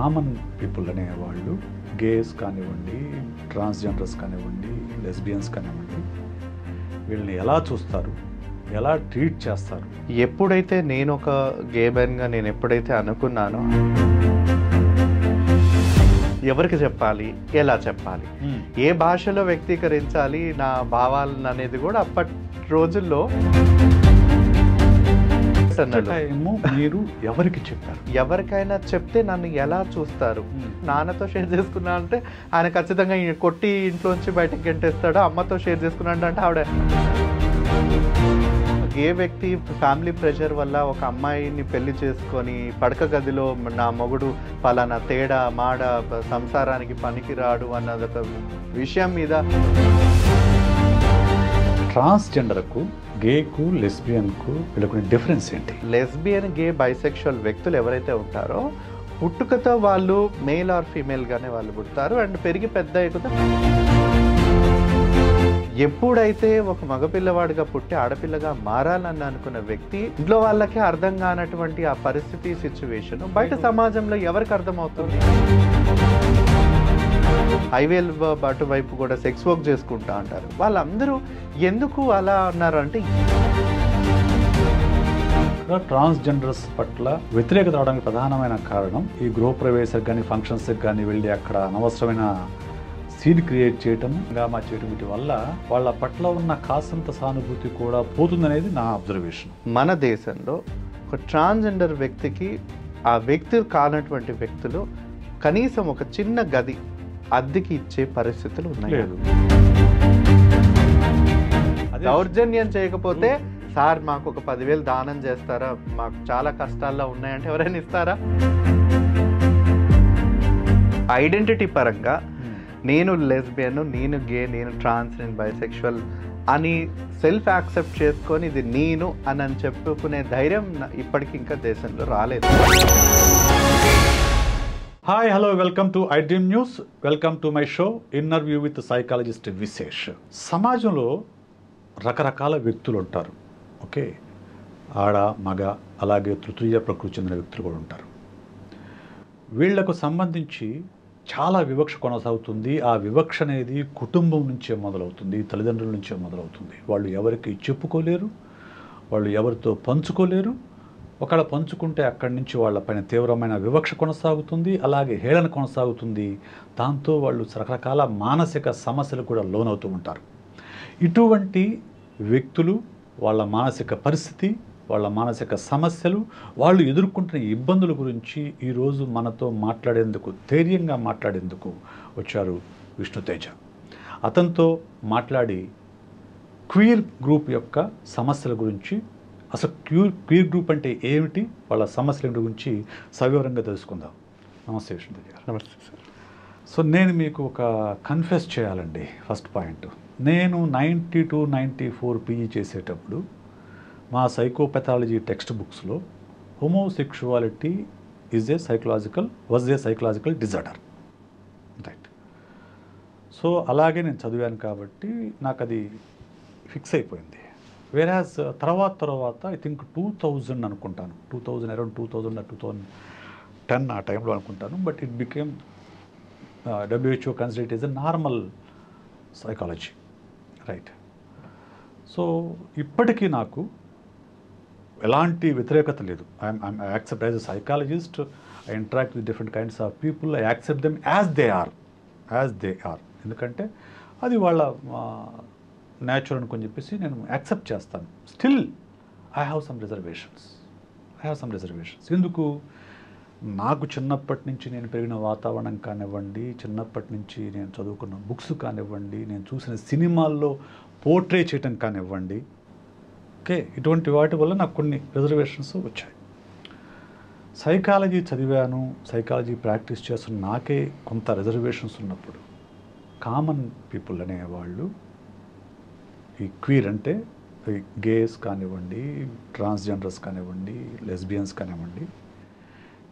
Common people అనేవాళ్ళు gays కానివ్వండి transgenders కానివ్వండి లెస్బియన్స్ కానివ్వండి వీళ్ళని ఎలా చూస్తారు ఎలా ట్రీట్ చేస్తారు ఎప్పుడైతే నేను ఒక గే మ్యాన్గా నేను ఎప్పుడైతే అనుకున్నానో ఎవరికి చెప్పాలి ఎలా చెప్పాలి hmm. ఏ భాషలో వ్యక్తీకరించాలి నా భావాలను అనేది కూడా అప్పటి రోజుల్లో టైము మీరు ఎవరికి చెప్పారు ఎవరికైనా చెప్తే నన్ను ఎలా చూస్తారు నాన్నతో షేర్ చేసుకున్నా అంటే ఆయన ఖచ్చితంగా కొట్టి ఇంట్లోంచి బయటకు గెంటేస్తాడు అమ్మతో షేర్ చేసుకున్నాడు అంటే ఆవిడ ఏ వ్యక్తి ఫ్యామిలీ ప్రెషర్ వల్ల ఒక అమ్మాయిని పెళ్లి చేసుకొని పడక గదిలో నా మొగుడు పలానా తేడా మాడ సంసారానికి పనికిరాడు అన్నది ఒక విషయం మీద ట్రాన్స్జెండర్కు గేకు లెస్బియన్కు వీళ్ళకునే డిఫరెన్స్ ఏంటి లెస్బియన్ గే బైసెక్షువల్ వ్యక్తులు ఎవరైతే ఉంటారో పుట్టుకతో వాళ్ళు మేల్ ఆర్ ఫీమేల్గానే వాళ్ళు పుడతారు అండ్ పెరిగి పెద్ద ఎప్పుడైతే ఒక మగపిల్లవాడిగా పుట్టి ఆడపిల్లగా మారాలని అనుకున్న వ్యక్తి ఇంట్లో వాళ్ళకే అర్థం కానటువంటి ఆ పరిస్థితి సిచ్యువేషన్ బయట hmm. సమాజంలో ఎవరికి అర్థమవుతుంది హైవేల బాటు వైపు కూడా సెక్స్ వర్క్ చేసుకుంటా అంటారు వాళ్ళందరూ ఎందుకు అలా అన్నారంటే ట్రాన్స్జెండర్స్ పట్ల వ్యతిరేకత రావడానికి ప్రధానమైన కారణం ఈ గృహ ప్రవేశాలకు కానీ ఫంక్షన్స్కి కానీ వెళ్ళి అక్కడ అనవసరమైన సీన్ క్రియేట్ చేయటం గామా చేయటం వీటి వల్ల వాళ్ళ పట్ల ఉన్న కాసంత సానుభూతి కూడా పోతుందనేది నా అబ్జర్వేషన్ మన దేశంలో ఒక ట్రాన్స్జెండర్ వ్యక్తికి ఆ వ్యక్తి కానటువంటి వ్యక్తులు కనీసం ఒక చిన్న గది అద్దెకి ఇచ్చే పరిస్థితులు ఉన్నాయి దౌర్జన్యం చేయకపోతే సార్ మాకు ఒక పదివేలు దానం చేస్తారా మాకు చాలా కష్టాల్లో ఉన్నాయంటే ఎవరైనా ఇస్తారా ఐడెంటిటీ పరంగా hmm. నేను లెస్బియన్ నేను గే నేను ట్రాన్స్ నేను బైసెక్షువల్ అని సెల్ఫ్ యాక్సెప్ట్ చేసుకొని ఇది నేను అని అని చెప్పుకునే ధైర్యం ఇప్పటికి ఇంకా దేశంలో రాలేదు hi hello welcome to I dream news welcome to my show interview with psychologist Vishesh సమాజంలో రకరకాల వ్యక్తులు ఉంటారు ఓకే ఆడ మగ అలాగే తృతీయ ప్రకృతి చెందిన వ్యక్తులు కూడా ఉంటారు వీళ్లకు సంబంధించి చాలా వివక్ష కొనసాగుతుంది ఆ వివక్ష అనేది కుటుంబం నుంచే మొదలవుతుంది తల్లిదండ్రుల నుంచే మొదలవుతుంది వాళ్ళు ఎవరికి చెప్పుకోలేరు వాళ్ళు ఎవరితో పంచుకోలేరు ఒకవేళ పంచుకుంటే అక్కడి నుంచి వాళ్ళపైన తీవ్రమైన వివక్ష కొనసాగుతుంది అలాగే హేళన కొనసాగుతుంది దాంతో వాళ్ళు రకరకాల మానసిక సమస్యలు కూడా లోనవుతూ ఉంటారు ఇటువంటి వ్యక్తులు వాళ్ళ మానసిక పరిస్థితి వాళ్ళ మానసిక సమస్యలు వాళ్ళు ఎదుర్కొంటున్న ఇబ్బందుల గురించి ఈరోజు మనతో మాట్లాడేందుకు ధైర్యంగా మాట్లాడేందుకు వచ్చారు విష్ణుతేజ అతనితో మాట్లాడి క్వీర్ గ్రూప్ యొక్క సమస్యల గురించి అసలు క్యూ క్యూర్ గ్రూప్ అంటే ఏమిటి వాళ్ళ సమస్యల గురించి సవివరంగా తెలుసుకుందాం నమస్తే విష్ణుదేవి గారు నమస్తే సార్ సో నేను మీకు ఒక కన్ఫెస్ చేయాలండి ఫస్ట్ పాయింట్ నేను ninety two ninety four PG చేసేటప్పుడు మా సైకోపెథాలజీ టెక్స్ట్ బుక్స్లో homosexuality is a psychological was a psychological disorder right so అలాగే నేను చదివాను కాబట్టి నాకు అది ఫిక్స్ అయిపోయింది వేరాజ్ uh, తర్వాత తర్వాత ఐ థింక్ టూ థౌజండ్ అనుకుంటాను two thousand around two thousand two thousand ten ఆ టైంలో అనుకుంటాను but it became WHO consider it is normal psychology right so ఇప్పటికీ నాకు ఎలాంటి వ్యతిరేకత లేదు I'm I'm accept as a psychologist I interact with different kinds of people I accept them as they are as they are ఎందుకంటే అది వాళ్ళ natural అనుకుని చెప్పేసి నేను యాక్సెప్ట్ చేస్తాను still I have some reservations I have some reservations ఎందుకు నాకు చిన్నప్పటి నుంచి నేను పెరిగిన వాతావరణం కానివ్వండి చిన్నప్పటి నుంచి నేను చదువుకున్న బుక్స్ కానివ్వండి నేను చూసిన సినిమాల్లో పోర్ట్రే చేయటం కానివ్వండి ఓకే ఇటువంటి వాటి వల్ల నాకు కొన్ని రిజర్వేషన్స్ వచ్చాయి సైకాలజీ చదివాను సైకాలజీ ప్రాక్టీస్ చేస్తున్న నాకే కొంత రిజర్వేషన్స్ ఉన్నప్పుడు కామన్ పీపుల్ అనేవాళ్ళు ఈ క్వీర్ అంటే గేస్ కానివ్వండి ట్రాన్స్జెండర్స్ కానివ్వండి లెస్బియన్స్ కానివ్వండి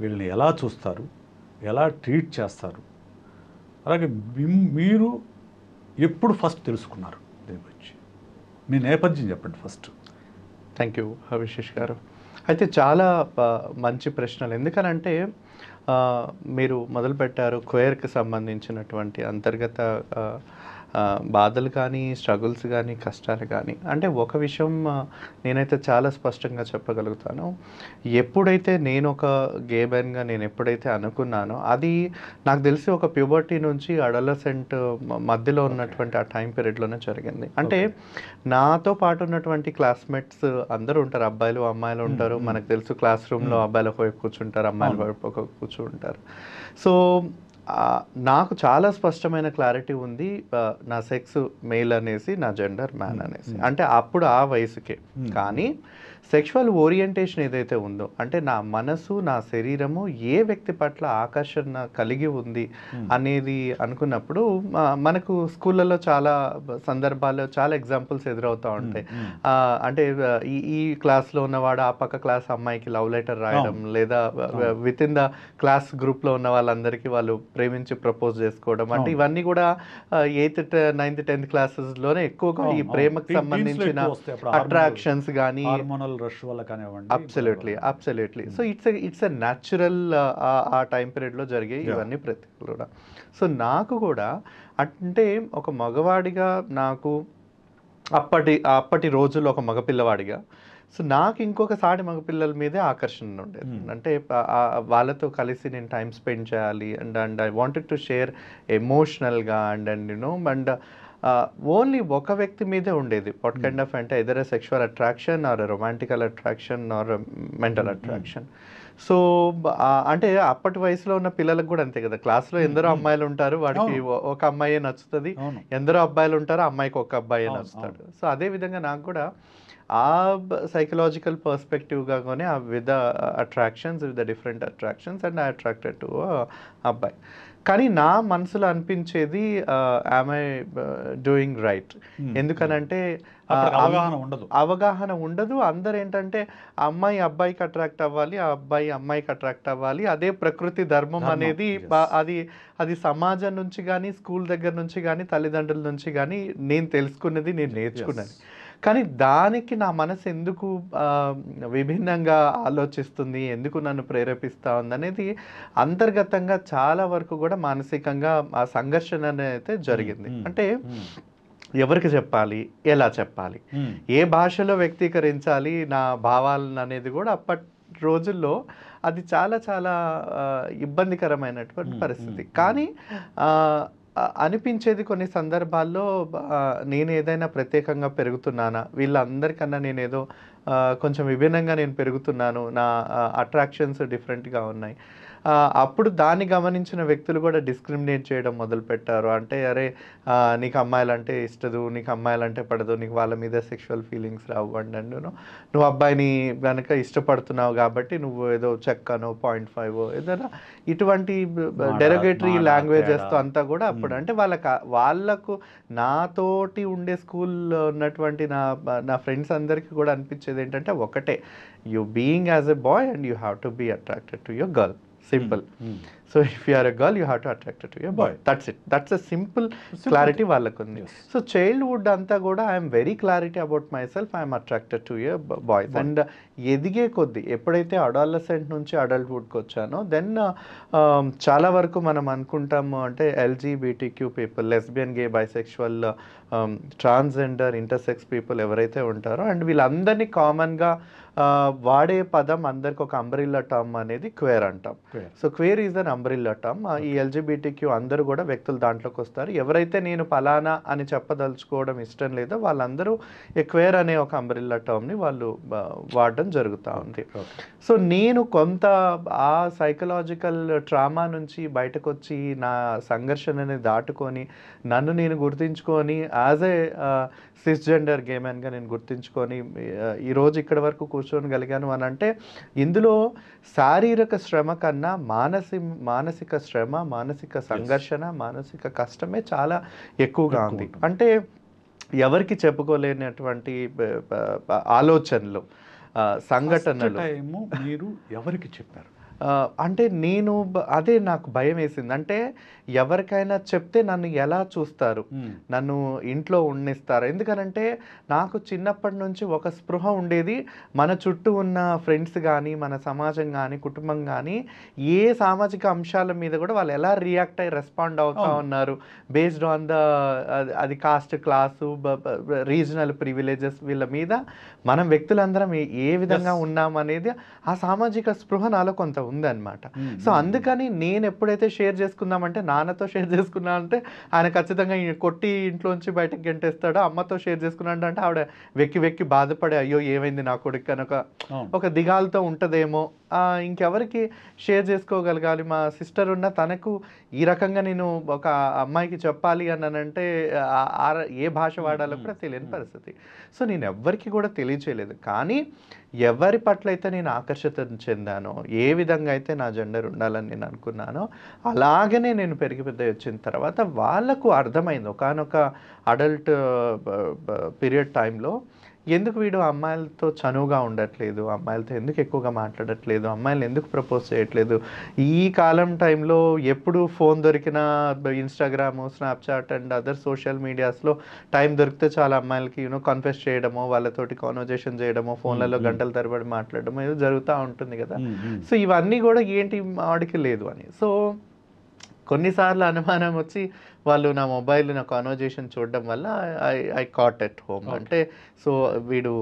వీళ్ళని ఎలా చూస్తారు ఎలా ట్రీట్ చేస్తారు అలాగే మీరు ఎప్పుడు ఫస్ట్ తెలుసుకున్నారు దీని గురించి మీ నేపథ్యం చెప్పండి ఫస్ట్ థ్యాంక్ యూ విశేష్ గారు అయితే చాలా మంచి ప్రశ్నలు ఎందుకనంటే మీరు మొదలుపెట్టారు క్వేర్కి సంబంధించినటువంటి అంతర్గత బాధలు కానీ స్ట్రగుల్స్ కానీ కష్టాలు కానీ అంటే ఒక విషయం నేనైతే చాలా స్పష్టంగా చెప్పగలుగుతాను ఎప్పుడైతే నేను ఒక గే బ్యాన్గా నేను ఎప్పుడైతే అనుకున్నానో అది నాకు తెలిసి ఒక ప్యూబర్టీ నుంచి అడలసెంట్ మధ్యలో ఉన్నటువంటి ఆ టైం పీరియడ్లోనే జరిగింది అంటే నాతో పాటు ఉన్నటువంటి క్లాస్మేట్స్ అందరూ ఉంటారు అబ్బాయిలు అమ్మాయిలు ఉంటారు మనకు తెలుసు క్లాస్ రూమ్లో అబ్బాయిలు ఒకవైపు కూర్చుంటారు అమ్మాయిలు ఒకవైపు కూర్చుంటారు సో నాకు చాలా స్పష్టమైన క్లారిటీ ఉంది నా సెక్స్ మెయిల్ అనేసి నా జెండర్ మ్యాన్ అనేసి అంటే అప్పుడు ఆ వయసుకే కానీ సెక్షువల్ ఓరియంటేషన్ ఏదైతే ఉందో అంటే నా మనసు నా శరీరము ఏ వ్యక్తి పట్ల ఆకర్షణ కలిగి ఉంది hmm. అనేది అనుకున్నప్పుడు మనకు స్కూళ్ళలో చాలా సందర్భాల్లో చాలా ఎగ్జాంపుల్స్ ఎదురవుతూ hmm, ఉంటాయి hmm. అంటే ఈ ఈ క్లాస్లో ఉన్నవాడు ఆ పక్క క్లాస్ అమ్మాయికి లవ్ లెటర్ రాయడం లేదా విత్ ఇన్ ద క్లాస్ గ్రూప్లో ఉన్న వాళ్ళందరికీ వాళ్ళు ప్రేమించి ప్రపోజ్ చేసుకోవడం అంటే ఇవన్నీ కూడా ఎయిత్ నైన్త్ టెన్త్ క్లాసెస్లోనే ఎక్కువగా ఈ ప్రేమకు సంబంధించిన అట్రాక్షన్స్ కానీ రష్ వల్ల కానివ్వండి absolutely absolutely so it's it's a natural ఆ టైం పీరియడ్లో జరిగే ఇవన్నీ ప్రతికూలు కూడా సో నాకు కూడా అంటే ఒక మగవాడిగా నాకు అప్పటి అప్పటి రోజుల్లో ఒక మగపిల్లవాడిగా సో నాకు ఇంకొక సాడి మగపిల్లల మీదే ఆకర్షణ ఉండేది hmm. అంటే వాళ్ళతో కలిసి నేను టైం స్పెండ్ చేయాలి and and I wanted to share ఎమోషనల్గా and and you know and only ఒక వ్యక్తి మీదే ఉండేది వాట్ కైండ్ ఆఫ్ అంటే either sexual attraction or romantical attraction or mental hmm, hmm. Attraction so అంటే అప్పటి వయసులో ఉన్న పిల్లలకు కూడా అంతే కదా క్లాస్లో hmm, ఎందరో అమ్మాయిలు ఉంటారు వాడికి ఒక అమ్మాయే నచ్చుతుంది ఎందరో అబ్బాయిలు ఉంటారు అమ్మాయికి ఒక అబ్బాయే నచ్చుతాడు సో అదే విధంగా నాకు కూడా ఆ సైకలాజికల్ కానీ ఆ విధ attractions with the different attractions and I attracted to అబ్బాయి కానీ నా మనసులో అనిపించేది ఆమె డూయింగ్ రైట్ ఎందుకనంటే అవగాహన ఉండదు అవగాహన ఉండదు అందరు ఏంటంటే అమ్మాయి అబ్బాయికి అట్రాక్ట్ అవ్వాలి ఆ అబ్బాయి అమ్మాయికి అట్రాక్ట్ అవ్వాలి అదే ప్రకృతి ధర్మం అనేది అది అది సమాజం నుంచి కానీ స్కూల్ దగ్గర నుంచి కానీ తల్లిదండ్రుల నుంచి కానీ నేను తెలుసుకున్నది నేను నేర్చుకున్నది కానీ దానికి నా మనసు ఎందుకు విభిన్నంగా ఆలోచిస్తుంది ఎందుకు నన్ను ప్రేరేపిస్తూ ఉందనేది అంతర్గతంగా చాలా వరకు కూడా మానసికంగా ఆ సంఘర్షణ అయితే జరిగింది అంటే ఎవరికి చెప్పాలి ఎలా చెప్పాలి ఏ భాషలో వ్యక్తీకరించాలి నా భావాలను అనేది కూడా అప్పటి రోజుల్లో అది చాలా చాలా ఇబ్బందికరమైనటువంటి పరిస్థితి కానీ అనిపించేది కొన్ని సందర్భాల్లో నేను ఏదైనా ప్రత్యేకంగా పెరుగుతున్నానా వీళ్ళందరికన్నా నేనేదో కొంచెం విభిన్నంగా నేను పెరుగుతున్నాను నా అట్రాక్షన్స్ డిఫరెంట్గా ఉన్నాయి అప్పుడు దాన్ని గమనించిన వ్యక్తులు కూడా డిస్క్రిమినేట్ చేయడం మొదలుపెట్టారు అంటే అరే నీకు అమ్మాయిలంటే ఇష్టదు నీకు అమ్మాయిలంటే పడదు నీకు వాళ్ళ మీద సెక్షువల్ ఫీలింగ్స్ రావు అండి నువ్వు అబ్బాయిని కనుక ఇష్టపడుతున్నావు కాబట్టి నువ్వు ఏదో చెక్కనో పాయింట్ ఫైవ్ ఏదైనా ఇటువంటి డెరగేటరీ లాంగ్వేజెస్తో అంతా కూడా అప్పుడు అంటే వాళ్ళకి వాళ్ళకు నాతోటి ఉండే స్కూల్లో ఉన్నటువంటి నా నా ఫ్రెండ్స్ అందరికీ కూడా అనిపించేది ఏంటంటే ఒకటే you being as a boy and you have to be attracted to your girl simple so if you're a girl you have to attract to your boy that's it that's a simple clarity వాళ్ళకు ఉంది so childhood అంతా కూడా I'm very clarity about my self I'm attracted to your boys and ఎదిగే కొద్దీ ఎప్పుడైతే adolescent నుంచి అడల్ట్హుడ్కి వచ్చానో then uh, um, చాలా వరకు మనం అనుకుంటాము అంటే LGBTQ people lesbian gay bisexual transgender intersex people ఎవరైతే ఉంటారో అండ్ వీళ్ళందరినీ కామన్గా వాడే పదం అందరికి ఒక అంబ్రిల్లా టర్మ్ అనేది క్వేర్ అంటాం so queer is an umbrella term ఈ ఎల్జీబీటీక్యూ అందరూ కూడా వ్యక్తులు దాంట్లోకి వస్తారు ఎవరైతే నేను ఫలానా అని చెప్పదలుచుకోవడం ఇష్టం లేదో వాళ్ళందరూ క్వేర్ అనే ఒక అంబ్రిల్లా టర్మ్ని వాళ్ళు వాడడం జరుగుతూ ఉంది సో నేను కొంత ఆ సైకలాజికల్ ట్రామా నుంచి బయటకు వచ్చి నా సంఘర్షణని దాటుకొని నన్ను నేను గుర్తించుకొని యాజ్ ఏ సిస్జెండర్ గేమ్ మ్యాన్గా నేను గుర్తించుకొని ఈరోజు ఇక్కడ వరకు కూర్చోగలిగాను అని అంటే ఇందులో శారీరక శ్రమ కన్నా మానసి మానసిక శ్రమ మానసిక సంఘర్షణ మానసిక కష్టమే చాలా ఎక్కువగా ఉంది అంటే ఎవరికి చెప్పుకోలేనటువంటి ఆలోచనలు సంఘటనలు మీరు ఎవరికి చెప్పారు అంటే నేను అదే నాకు భయం వేసింది అంటే ఎవరికైనా చెప్తే నన్ను ఎలా చూస్తారు నన్ను ఇంట్లో ఉండిస్తారు ఎందుకనంటే నాకు చిన్నప్పటి నుంచి ఒక స్పృహ ఉండేది మన చుట్టూ ఉన్న ఫ్రెండ్స్ కానీ మన సమాజం కానీ కుటుంబం కానీ ఏ సామాజిక అంశాల మీద కూడా వాళ్ళు ఎలా రియాక్ట్ అయ్యి రెస్పాండ్ అవుతా ఉన్నారు బేస్డ్ ఆన్ ద అది కాస్ట్ క్లాసు రీజనల్ ప్రివిలేజెస్ వీళ్ళ మీద మనం వ్యక్తులందరం ఏ విధంగా ఉన్నామనేది ఆ సామాజిక స్పృహ నాలో కొంత ఉందన్నమాట సో అందుకని నేను ఎప్పుడైతే షేర్ చేసుకుందామంటే నా నాన్నతో షేర్ చేసుకున్నా అంటే ఆయన ఖచ్చితంగా కొట్టి ఇంట్లోంచి బయటకు గెంటేస్తాడు అమ్మతో షేర్ చేసుకున్నా అంటే ఆవిడ వెక్కి వెక్కి బాధపడే అయ్యో ఏమైంది నా కొడుకు కనుక ఒక ఒక దిగాలతో ఉంటుందేమో ఇంకెవరికి షేర్ చేసుకోగలగాలి మా సిస్టర్ ఉన్న తనకు ఈ రకంగా నేను ఒక అమ్మాయికి చెప్పాలి అన్నానంటే ఏ భాష వాడాలో కూడా తెలియని పరిస్థితి సో నేను ఎవ్వరికి కూడా తెలియచేయలేదు కానీ ఎవరి పట్ల అయితే నేను ఆకర్షిత చెందానో ఏ విధంగా అయితే నా జెండర్ ఉండాలని నేను అనుకున్నానో అలాగనే నేను పెరిగి పెద్ద వచ్చిన తర్వాత వాళ్ళకు అర్థమైంది ఒకనొక అడల్ట్ పీరియడ్ టైంలో ఎందుకు వీడు అమ్మాయిలతో చనువుగా ఉండట్లేదు అమ్మాయిలతో ఎందుకు ఎక్కువగా మాట్లాడట్లేదు అమ్మాయిలు ఎందుకు ప్రపోజ్ చేయట్లేదు ఈ కాలం టైంలో ఎప్పుడు ఫోన్ దొరికిన Instagram Snapchat and other social మీడియాస్లో టైం దొరికితే చాలా అమ్మాయిలకి యూనో కన్ఫెస్ట్ చేయడమో వాళ్ళతోటి కాన్వర్జేషన్ చేయడమో ఫోన్లలో గంటల తరబడి మాట్లాడడమో ఏదో జరుగుతూ ఉంటుంది కదా సో ఇవన్నీ కూడా ఏంటి ఆడికి లేదు అని సో కొన్నిసార్లు అనుమానం వచ్చి వాళ్ళు నా మొబైల్ నా కాన్వర్జేషన్ చూడడం వల్ల I I caught at home అంటే సో వీడు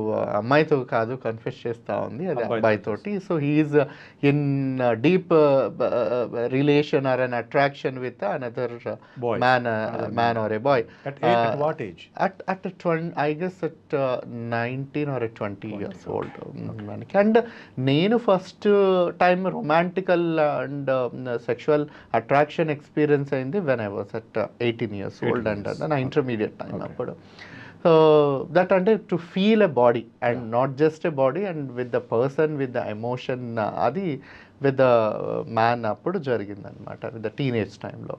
అమ్మాయితో కాదు కన్ఫ్యూస్ చేస్తూ ఉంది అది అబ్బాయితోటి so he's in deep relation or an attraction with another man man or a boy what age at at twenty I guess at nineteen or twenty years old and నేను first time romantical and sexual attraction experience అయింది when I was at eighteen years old అంటే నా intermediate time అప్పుడు so that అంటే to feel a body and not just a body and with the person with the emotion అది with the man అప్పుడు జరిగిందనమాట with the teenage టైంలో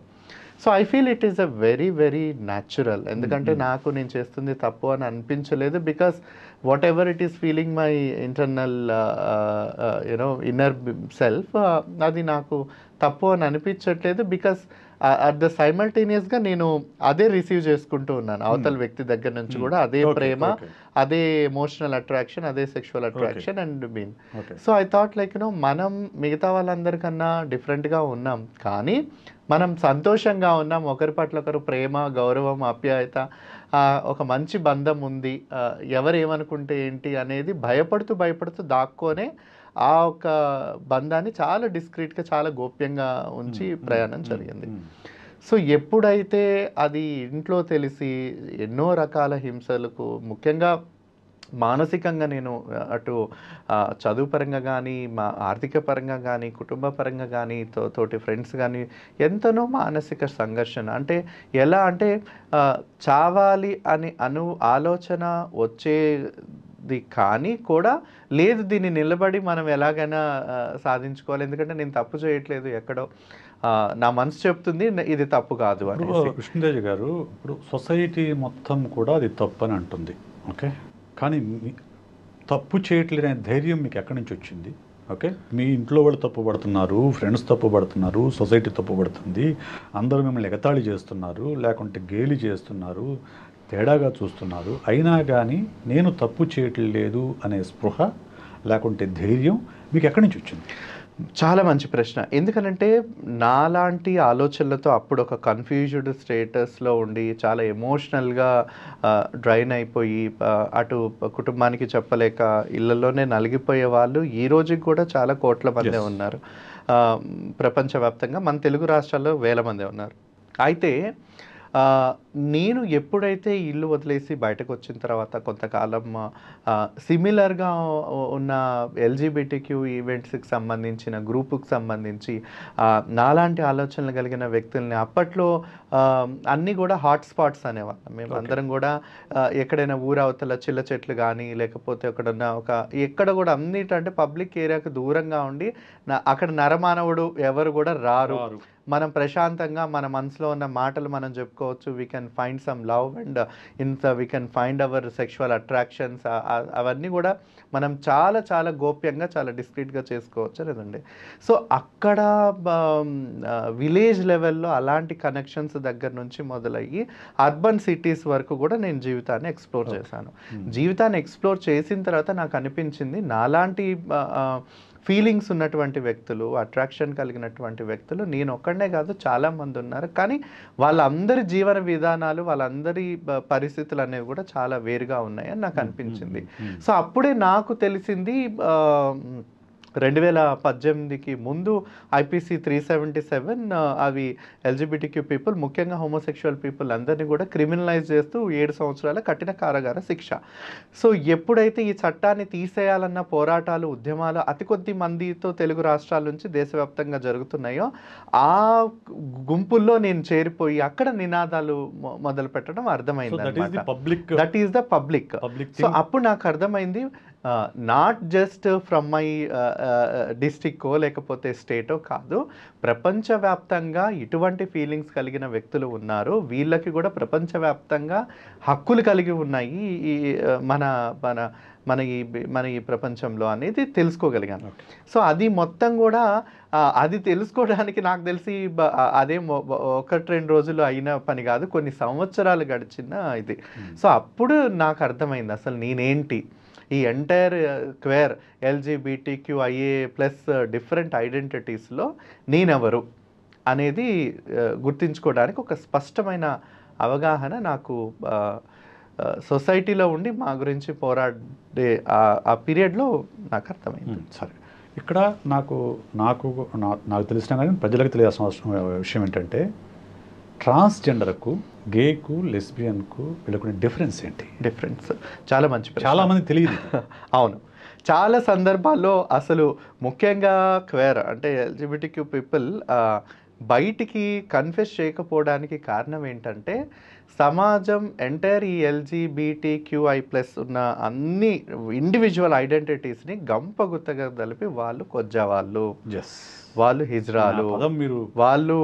so I feel it is a very very natural ఎందుకంటే mm-hmm. నాకు నేను చేస్తుంది తప్పు అని అనిపించలేదు because whatever it is feeling my internal you know inner self అది నాకు తప్పు అని అనిపించట్లేదు బికాస్ అట్ ద గా నేను అదే రిసీవ్ చేసుకుంటూ ఉన్నాను hmm. అవతల వ్యక్తి దగ్గర నుంచి hmm. కూడా అదే ప్రేమ అదే ఎమోషనల్ అట్రాక్షన్ అదే sexual attraction and mean so I thought like no మనం మిగతా వాళ్ళందరికన్నా డిఫరెంట్గా ఉన్నాం కానీ మనం సంతోషంగా ఉన్నాం ఒకరి పట్ల ఒకరు ప్రేమ గౌరవం ఆప్యాయత ఒక మంచి బంధం ఉంది ఎవరు ఏమనుకుంటే ఏంటి అనేది భయపడుతూ భయపడుతూ దాక్కోనే ఆ ఒక బంధాన్ని చాలా డిస్క్రీట్గా చాలా గోప్యంగా ఉంచి ప్రయాణం జరిగింది సో ఎప్పుడైతే అది ఇంట్లో తెలిసి ఎన్నో రకాల హింసలకు ముఖ్యంగా మానసికంగా నేను అటు చదువు పరంగా కానీ మా ఆర్థిక పరంగా కానీ కుటుంబ పరంగా కానీ తో తోటి ఫ్రెండ్స్ కానీ ఎంతనో మానసిక సంఘర్షణ అంటే ఎలా అంటే చావాలి అని అను ఆలోచన వచ్చే ఉంది కానీ కూడా లేదు దీన్ని నిలబడి మనం ఎలాగైనా సాధించుకోవాలి ఎందుకంటే నేను తప్పు చేయట్లేదు ఎక్కడో నా మనసు చెప్తుంది ఇది తప్పు కాదు అని కృష్ణదేజ్ గారు ఇప్పుడు సొసైటీ మొత్తం కూడా అది తప్పు అని అంటుంది ఓకే కానీ తప్పు అనే ధైర్యం మీకు ఎక్కడి నుంచి వచ్చింది ఓకే మీ ఇంట్లో వాళ్ళు తప్పు పడుతున్నారు ఫ్రెండ్స్ తప్పు పడుతున్నారు సొసైటీ తప్పు పడుతుంది అందరూ మిమ్మల్ని ఎగతాళి చేస్తున్నారు లేకుంటే గేలి చేస్తున్నారు తేడాగా చూస్తున్నారు అయినా కానీ నేను తప్పు చేయట్లేదు అనే స్పృహ లేకుంటే ధైర్యం మీకు ఎక్కడి నుంచి వచ్చింది చాలా మంచి ప్రశ్న ఎందుకనంటే నాలాంటి ఆలోచనలతో అప్పుడు ఒక కన్ఫ్యూజ్డ్ స్టేటస్లో ఉండి చాలా ఎమోషనల్గా డ్రైన్ అయిపోయి అటు కుటుంబానికి చెప్పలేక ఇళ్లలోనే నలిగిపోయే వాళ్ళు ఈ రోజుకి కూడా చాలా కోట్ల మందే ఉన్నారు ప్రపంచవ్యాప్తంగా మన తెలుగు రాష్ట్రాల్లో వేల మందే ఉన్నారు అయితే నేను ఎప్పుడైతే ఇల్లు వదిలేసి బయటకు వచ్చిన తర్వాత కొంతకాలం సిమిలర్గా ఉన్న ఎల్జీబీటీక్యూ ఈవెంట్స్కి సంబంధించిన గ్రూపుకి సంబంధించి నాలాంటి ఆలోచనలు కలిగిన వ్యక్తుల్ని అప్పట్లో అన్నీ కూడా హాట్స్పాట్స్ అనేవాళ్ళం మేము అందరం కూడా ఎక్కడైనా ఊరవతల చిల్ల చెట్లు కానీ లేకపోతే ఎక్కడన్నా ఒక ఎక్కడ కూడా అన్నిటంటే పబ్లిక్ ఏరియాకు దూరంగా ఉండి అక్కడ నరమానవుడు ఎవరు కూడా రారు మనం ప్రశాంతంగా మన మనసులో ఉన్న మాటలు మనం చెప్పుకోవచ్చు we can find some love and in we can find our sexual attractions అవన్నీ కూడా మనం చాలా చాలా గోప్యంగా చాలా డిస్క్రీట్గా చేసుకోవచ్చు లేదండి సో అక్కడ విలేజ్ లెవెల్లో అలాంటి కనెక్షన్స్ దగ్గర నుంచి మొదలయ్యి అర్బన్ సిటీస్ వరకు కూడా నేను జీవితాన్ని ఎక్స్ప్లోర్ చేశాను జీవితాన్ని ఎక్స్ప్లోర్ చేసిన తర్వాత నాకు అనిపించింది నాలాంటి ఫీలింగ్స్ ఉన్నటువంటి వ్యక్తులు అట్రాక్షన్ కలిగినటువంటి వ్యక్తులు నేను ఒక్కడనే కాదు చాలామంది ఉన్నారు కానీ వాళ్ళందరి జీవన విధానాలు వాళ్ళందరి పరిస్థితులు అనేవి కూడా చాలా వేరుగా ఉన్నాయని నాకు అనిపించింది సో అప్పుడే నాకు తెలిసింది రెండు వేల పద్దెనిమిదికి ముందు ఐపీసీ త్రీ సెవెంటీ సెవెన్ అవి ఎల్జిబిటిక్యూ పీపుల్ ముఖ్యంగా హోమోసెక్షువల్ పీపుల్ అందరినీ కూడా క్రిమినలైజ్ చేస్తూ ఏడు సంవత్సరాల కఠిన కారాగార శిక్ష సో ఎప్పుడైతే ఈ చట్టాన్ని తీసేయాలన్న పోరాటాలు ఉద్యమాలు అతి కొద్ది మందితో తెలుగు రాష్ట్రాల నుంచి దేశవ్యాప్తంగా జరుగుతున్నాయో ఆ గుంపుల్లో నేను చేరిపోయి అక్కడ నినాదాలు మొదలు పెట్టడం అర్థమైంది that is the public so అప్పుడు నాకు అర్థమైంది నాట్ జస్ట్ ఫ్రమ్ మై డిస్టిక్కో లేకపోతే స్టేటో కాదు ప్రపంచవ్యాప్తంగా ఇటువంటి ఫీలింగ్స్ కలిగిన వ్యక్తులు ఉన్నారు వీళ్ళకి కూడా ప్రపంచవ్యాప్తంగా హక్కులు కలిగి ఉన్నాయి ఈ మన మన మన ఈ మన ఈ ప్రపంచంలో అనేది తెలుసుకోగలిగాను సో అది మొత్తం కూడా అది తెలుసుకోవడానికి నాకు తెలిసి అదే ఒకటి రెండు రోజులు అయిన పని కాదు కొన్ని సంవత్సరాలు గడిచిన ఇది సో అప్పుడు నాకు అర్థమైంది అసలు నేనేంటి ఈ entire queer IA plus different ఐడెంటిటీస్లో నేనెవరు అనేది uh, గుర్తించుకోవడానికి ఒక స్పష్టమైన అవగాహన నాకు సొసైటీలో uh, uh, ఉండి మా గురించి పోరాడే ఆ పీరియడ్లో నాకు అర్థమైంది hmm. సరే ఇక్కడ నాకు నాకు నాకు తెలిసిన కానీ ప్రజలకు తెలియాల్సిన అవసరం విషయం ఏంటంటే ట్రాన్స్జెండర్కు గేకు లెస్బియన్కు వీళ్ళకున్న డిఫరెన్స్ ఏంటి డిఫరెన్స్ చాలా మంచి చాలా మంది తెలియదు అవును చాలా సందర్భాల్లో అసలు ముఖ్యంగా క్వేర్ అంటే ఎల్జిబిటిక్యూ పీపుల్ బయటికి కన్ఫెస్ చేయకపోవడానికి కారణం ఏంటంటే సమాజం ఎంటైర్ ఈ ఎల్జీబీటీ క్యూఐ ప్లస్ ఉన్న అన్ని ఇండివిజువల్ ఐడెంటిటీస్ని గంపగుత్తగా కలిపి వాళ్ళు కొజ్జావాళ్ళు జస్ట్ వాళ్ళు హిజ్రాలు మీరు వాళ్ళు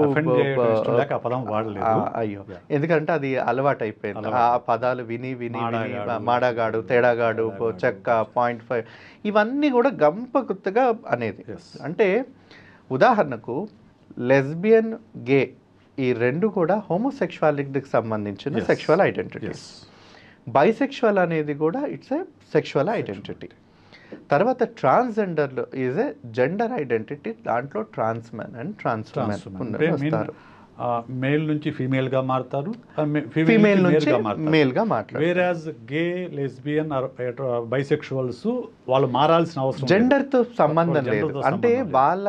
అయ్యో ఎందుకంటే అది అలవాటు అయిపోయింది ఆ పదాలు విని విని మాడగాడు తేడాగాడు చెక్క పాయింట్ ఫైవ్ ఇవన్నీ కూడా గంప గుర్తుగా అనేది అంటే ఉదాహరణకు లెస్బియన్ గే ఈ రెండు కూడా హోమోసెక్షువాలిటీకి సంబంధించిన సెక్షువల్ ఐడెంటిటీస్ బైసెక్షువల్ అనేది కూడా ఇట్స్ ఏ సెక్షువల్ ఐడెంటిటీ తర్వాత ట్రాన్స్జెండర్లు ఈజ్ ఏ జెండర్ ఐడెంటిటీ దాంట్లో trans men and trans male నుంచి ఫీమేల్ గా మారుతారు ఫీమేల్ నుంచి మేల్ గా మాట్లాడు వేరాజ్ గే లెస్బియన్ బైసెక్షువల్స్ వాళ్ళు మారాల్సిన అవసరం జెండర్ తో సంబంధం లేదు అంటే వాళ్ళ